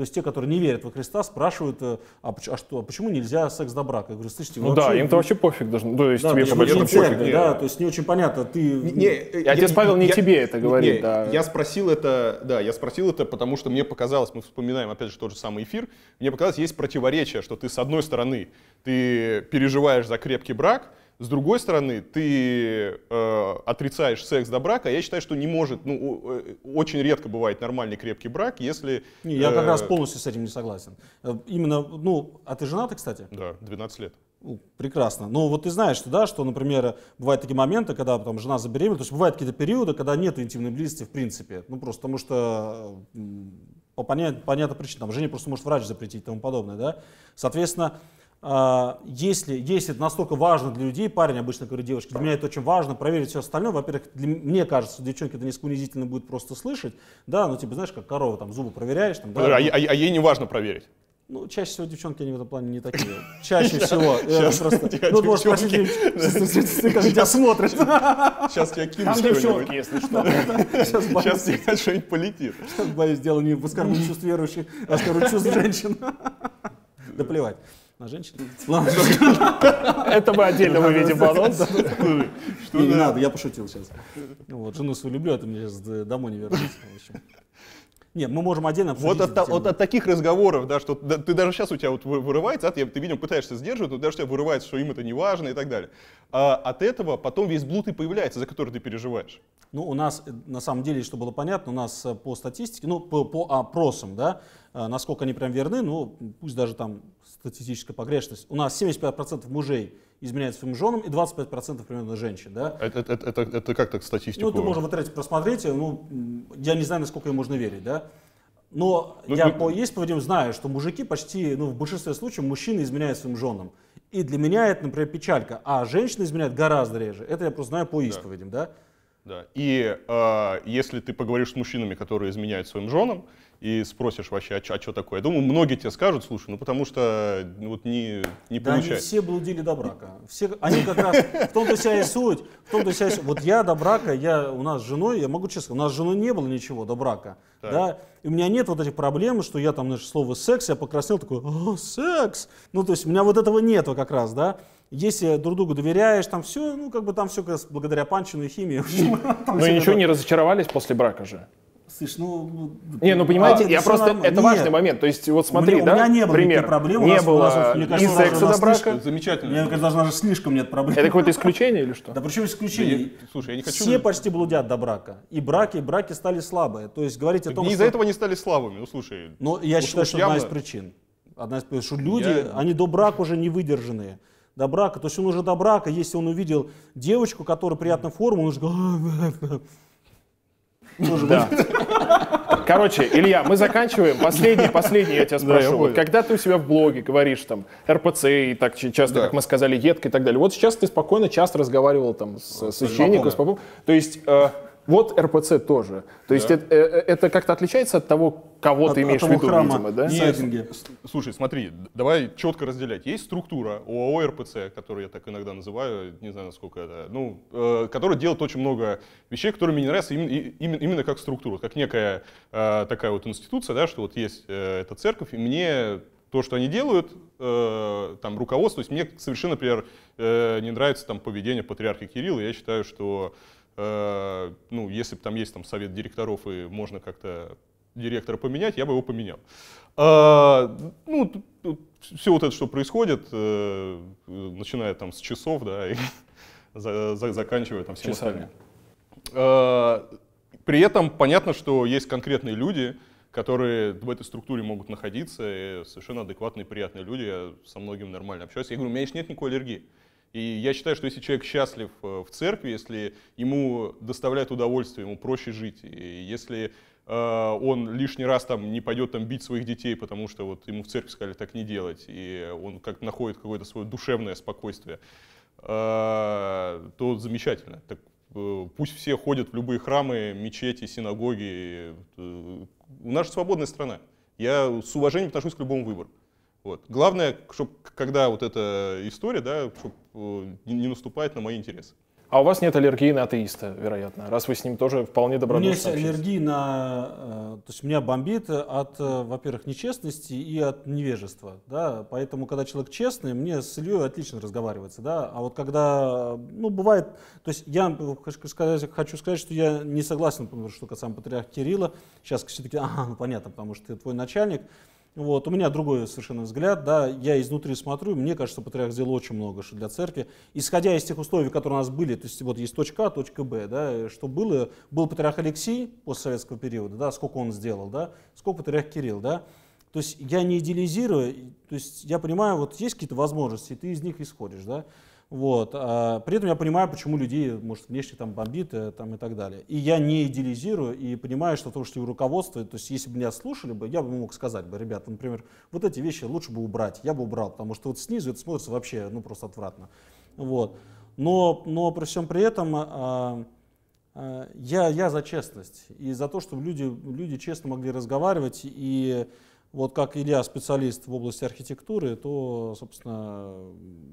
то есть те, которые не верят во Христа, спрашивают, э, а, а что, а почему нельзя секс до брака? Я говорю, слышите, ну, ну да, им-то вообще пофиг даже, ну, то есть да, тебе по большому пофиг. Да, да, то есть не очень понятно, ты... Не, не, и э, отец Павел не я, тебе я, это говорит, не, да. Я спросил это, да, я спросил это, потому что мне показалось, мы вспоминаем опять же тот же самый эфир, мне показалось, есть противоречие, что ты с одной стороны, ты переживаешь за крепкий брак, с другой стороны, ты э, отрицаешь секс до брака. А я считаю, что не может, ну, э, очень редко бывает нормальный крепкий брак, если... Не, я э, как раз полностью с этим не согласен. Э, именно, ну, а ты женатый, кстати? Да, 12 лет. Ну, прекрасно. Но вот ты знаешь, да, что, например, бывают такие моменты, когда там жена забеременела, то есть бывают какие-то периоды, когда нет интимной близости в принципе. Ну, просто потому что по понят, понятным причинам. Жене просто может врач запретить и тому подобное, да. Соответственно, а, если, если это настолько важно для людей, парень обычно говорит девушке, для меня это очень важно, проверить все остальное. Во-первых, для, мне кажется, девчонки это несколько унизительно будет просто слышать, да, ну типа знаешь, как корова, там зубы проверяешь. Там, да, а, ну а, а ей не важно проверить? Ну, чаще всего девчонки, они в этом плане не такие. Чаще всего. Э, ну, можешь спросить, как тебя смотрят. Сейчас я кину Там девчонки, если что. Сейчас я что-нибудь полетит. Сейчас, боюсь, дело не в оскорблении чувств верующих, а оскорблении чувств женщин. Да плевать на женщин. Это мы отдельно выведем в анонс. Не надо, я пошутил сейчас. Ну вот, жену свою люблю, а ты мне сейчас домой не вернешься. Нет, мы можем отдельно обсудить. Вот от, вот от таких разговоров, да, что да, ты даже сейчас у тебя вот вырывается, а ты, ты, видимо, пытаешься сдерживать, но даже у тебя вырывается, что им это не важно и так далее. А от этого потом весь блуд и появляется, за который ты переживаешь. Ну, у нас, э, на самом деле, чтобы было понятно, у нас э, по статистике, ну, по, по опросам, да, э, насколько они прям верны, ну, пусть даже там статистическая погрешность. У нас 75% мужей изменяет своим женам, и 25% примерно женщин. Да? Это, это, это, это как так статистику? Ну, это можно в интернете просмотреть, э, ну, я не знаю, насколько им можно верить, да. Но ну, я ну, по есть поведению знаю, что мужики почти, ну, в большинстве случаев мужчины изменяют своим женам. И для меня это, например, печалька. А женщины изменяют гораздо реже. Это я просто знаю по исповедям, да? Да. да. И э, если ты поговоришь с мужчинами, которые изменяют своим женам, и спросишь вообще, а, что а такое? Я думаю, многие тебе скажут, слушай, ну потому что ну, вот не, не да получается. они все блудили до брака. Все, они как раз в том-то вся и суть. В том-то вся и суть. Вот я до брака, я у нас с женой, я могу честно, у нас с женой не было ничего до брака. Так. Да. И у меня нет вот этих проблем, что я там, знаешь, слово секс, я покраснел такой, о, секс. Ну, то есть у меня вот этого нету как раз, да. Если друг другу доверяешь, там все, ну, как бы там все как раз благодаря Панчину и химии. Ну и ничего не разочаровались после брака же? Слышь, ну... Не, ну понимаете, а, я просто... Норм... Это Нет. важный момент. То есть, вот смотри, у меня, да? У меня не было Пример. проблем. Не у было у секса до брака. замечательно. Мне кажется, даже, слишком нет проблем. Это какое-то исключение или что? Да причем исключение. слушай, я не хочу... Все почти блудят до брака. И браки, и браки стали слабые. То есть говорить о том, что... из-за этого они стали слабыми, ну слушай. Ну, я считаю, что одна из причин. Одна из причин, что люди, они до брака уже не выдержанные до брака. То есть он уже до брака, если он увидел девочку, которая приятна форма, он уже говорит. Может да. Короче, Илья, мы заканчиваем. Последний, последний я тебя спрошу. Да, вот когда ты у себя в блоге говоришь там РПЦ и так часто, да. как мы сказали, едко и так далее. Вот сейчас ты спокойно часто разговаривал там с, с священником, с попом. То есть э, вот РПЦ тоже. То есть да. это, э, э, это как-то отличается от того, кого от, ты имеешь в виду, храма, видимо, да? Нет, слушай, смотри, давай четко разделять. Есть структура ОАО РПЦ, которую я так иногда называю, не знаю, насколько это, ну, э, которая делает очень много вещей, которые мне не нравятся именно, именно, именно как структура, как некая э, такая вот институция, да, что вот есть э, эта церковь, и мне то, что они делают, э, там, руководство, то есть мне совершенно, например, э, не нравится там поведение патриарха Кирилла, я считаю, что Э, ну, если бы там есть там совет директоров и можно как-то директора поменять, я бы его поменял. А, ну, все вот это, что происходит, э, начиная там с часов, да, и за, за, заканчивая там всем Часами. остальным. Э, а, при этом понятно, что есть конкретные люди, которые в этой структуре могут находиться, и совершенно адекватные, приятные люди, я со многими нормально общаюсь. Я говорю, у меня еще нет никакой аллергии. И я считаю, что если человек счастлив э, в церкви, если ему доставляет удовольствие, ему проще жить, и если э, он лишний раз там не пойдет там бить своих детей, потому что вот ему в церкви сказали так не делать, и он как находит какое-то свое душевное спокойствие, э, то замечательно. Так пусть все ходят в любые храмы, мечети, синагоги. У нас же свободная страна. Я с уважением отношусь к любому выбору. Вот. Главное, чтобы когда вот эта история, да, чтобы э, не наступать на мои интересы. А у вас нет аллергии на атеиста, вероятно, раз вы с ним тоже вполне добродушны. У меня есть аллергии на... Э, то есть меня бомбит от, э, во-первых, нечестности и от невежества. Да? Поэтому, когда человек честный, мне с Ильей отлично разговаривается. Да? А вот когда... Ну, бывает... То есть я хочу сказать, что я не согласен, потому что касаемо патриарха Кирилла. Сейчас все-таки... Ага, ну, понятно, потому что ты твой начальник. Вот. У меня другой совершенно взгляд, да, я изнутри смотрю, мне кажется, патриарх сделал очень много что для церкви. Исходя из тех условий, которые у нас были, то есть вот есть точка А, точка Б, да, э, что было, был патриарх Алексей после советского периода, да, сколько он сделал, да, сколько патриарх Кирилл, да, то есть я не идеализирую, то есть я понимаю, вот есть какие-то возможности, ты из них исходишь, да. Вот. А, при этом я понимаю, почему людей, может, внешне там бомбит э, там, и так далее. И я не идеализирую и понимаю, что то, что его руководство, то есть если бы меня слушали бы, я бы мог сказать бы, ребята, например, вот эти вещи лучше бы убрать, я бы убрал, потому что вот снизу это смотрится вообще, ну, просто отвратно. Вот. Но, но при всем при этом а, а, я, я за честность и за то, чтобы люди, люди честно могли разговаривать и вот как Илья специалист в области архитектуры, то, собственно,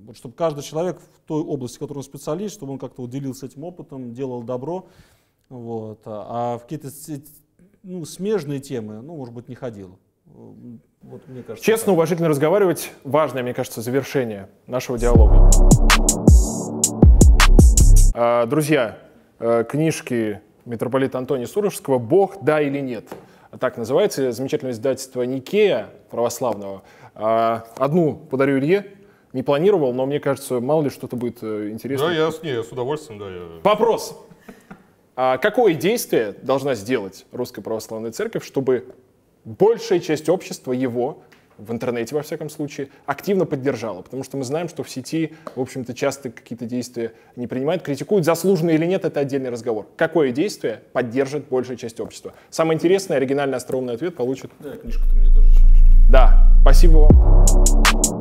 вот чтобы каждый человек в той области, в которой он специалист, чтобы он как-то делился этим опытом, делал добро, вот, а в какие-то ну, смежные темы, ну, может быть, не ходил. Вот, мне кажется, Честно, так. уважительно разговаривать – важное, мне кажется, завершение нашего диалога. А, друзья, э, книжки митрополита Антония Сурожского «Бог, да или нет?» так называется, замечательное издательство Никея православного. А, одну подарю Илье, не планировал, но мне кажется, мало ли что-то будет э, интересно. Да, я, не, я с удовольствием, да. Я... Вопрос. А какое действие должна сделать Русская Православная Церковь, чтобы большая часть общества его в интернете, во всяком случае, активно поддержала, потому что мы знаем, что в сети, в общем-то, часто какие-то действия не принимают, критикуют, заслуженно или нет, это отдельный разговор. Какое действие поддержит большая часть общества? Самое интересное, оригинальный, остроумный ответ получит... Да, книжку-то мне тоже. Да, спасибо вам.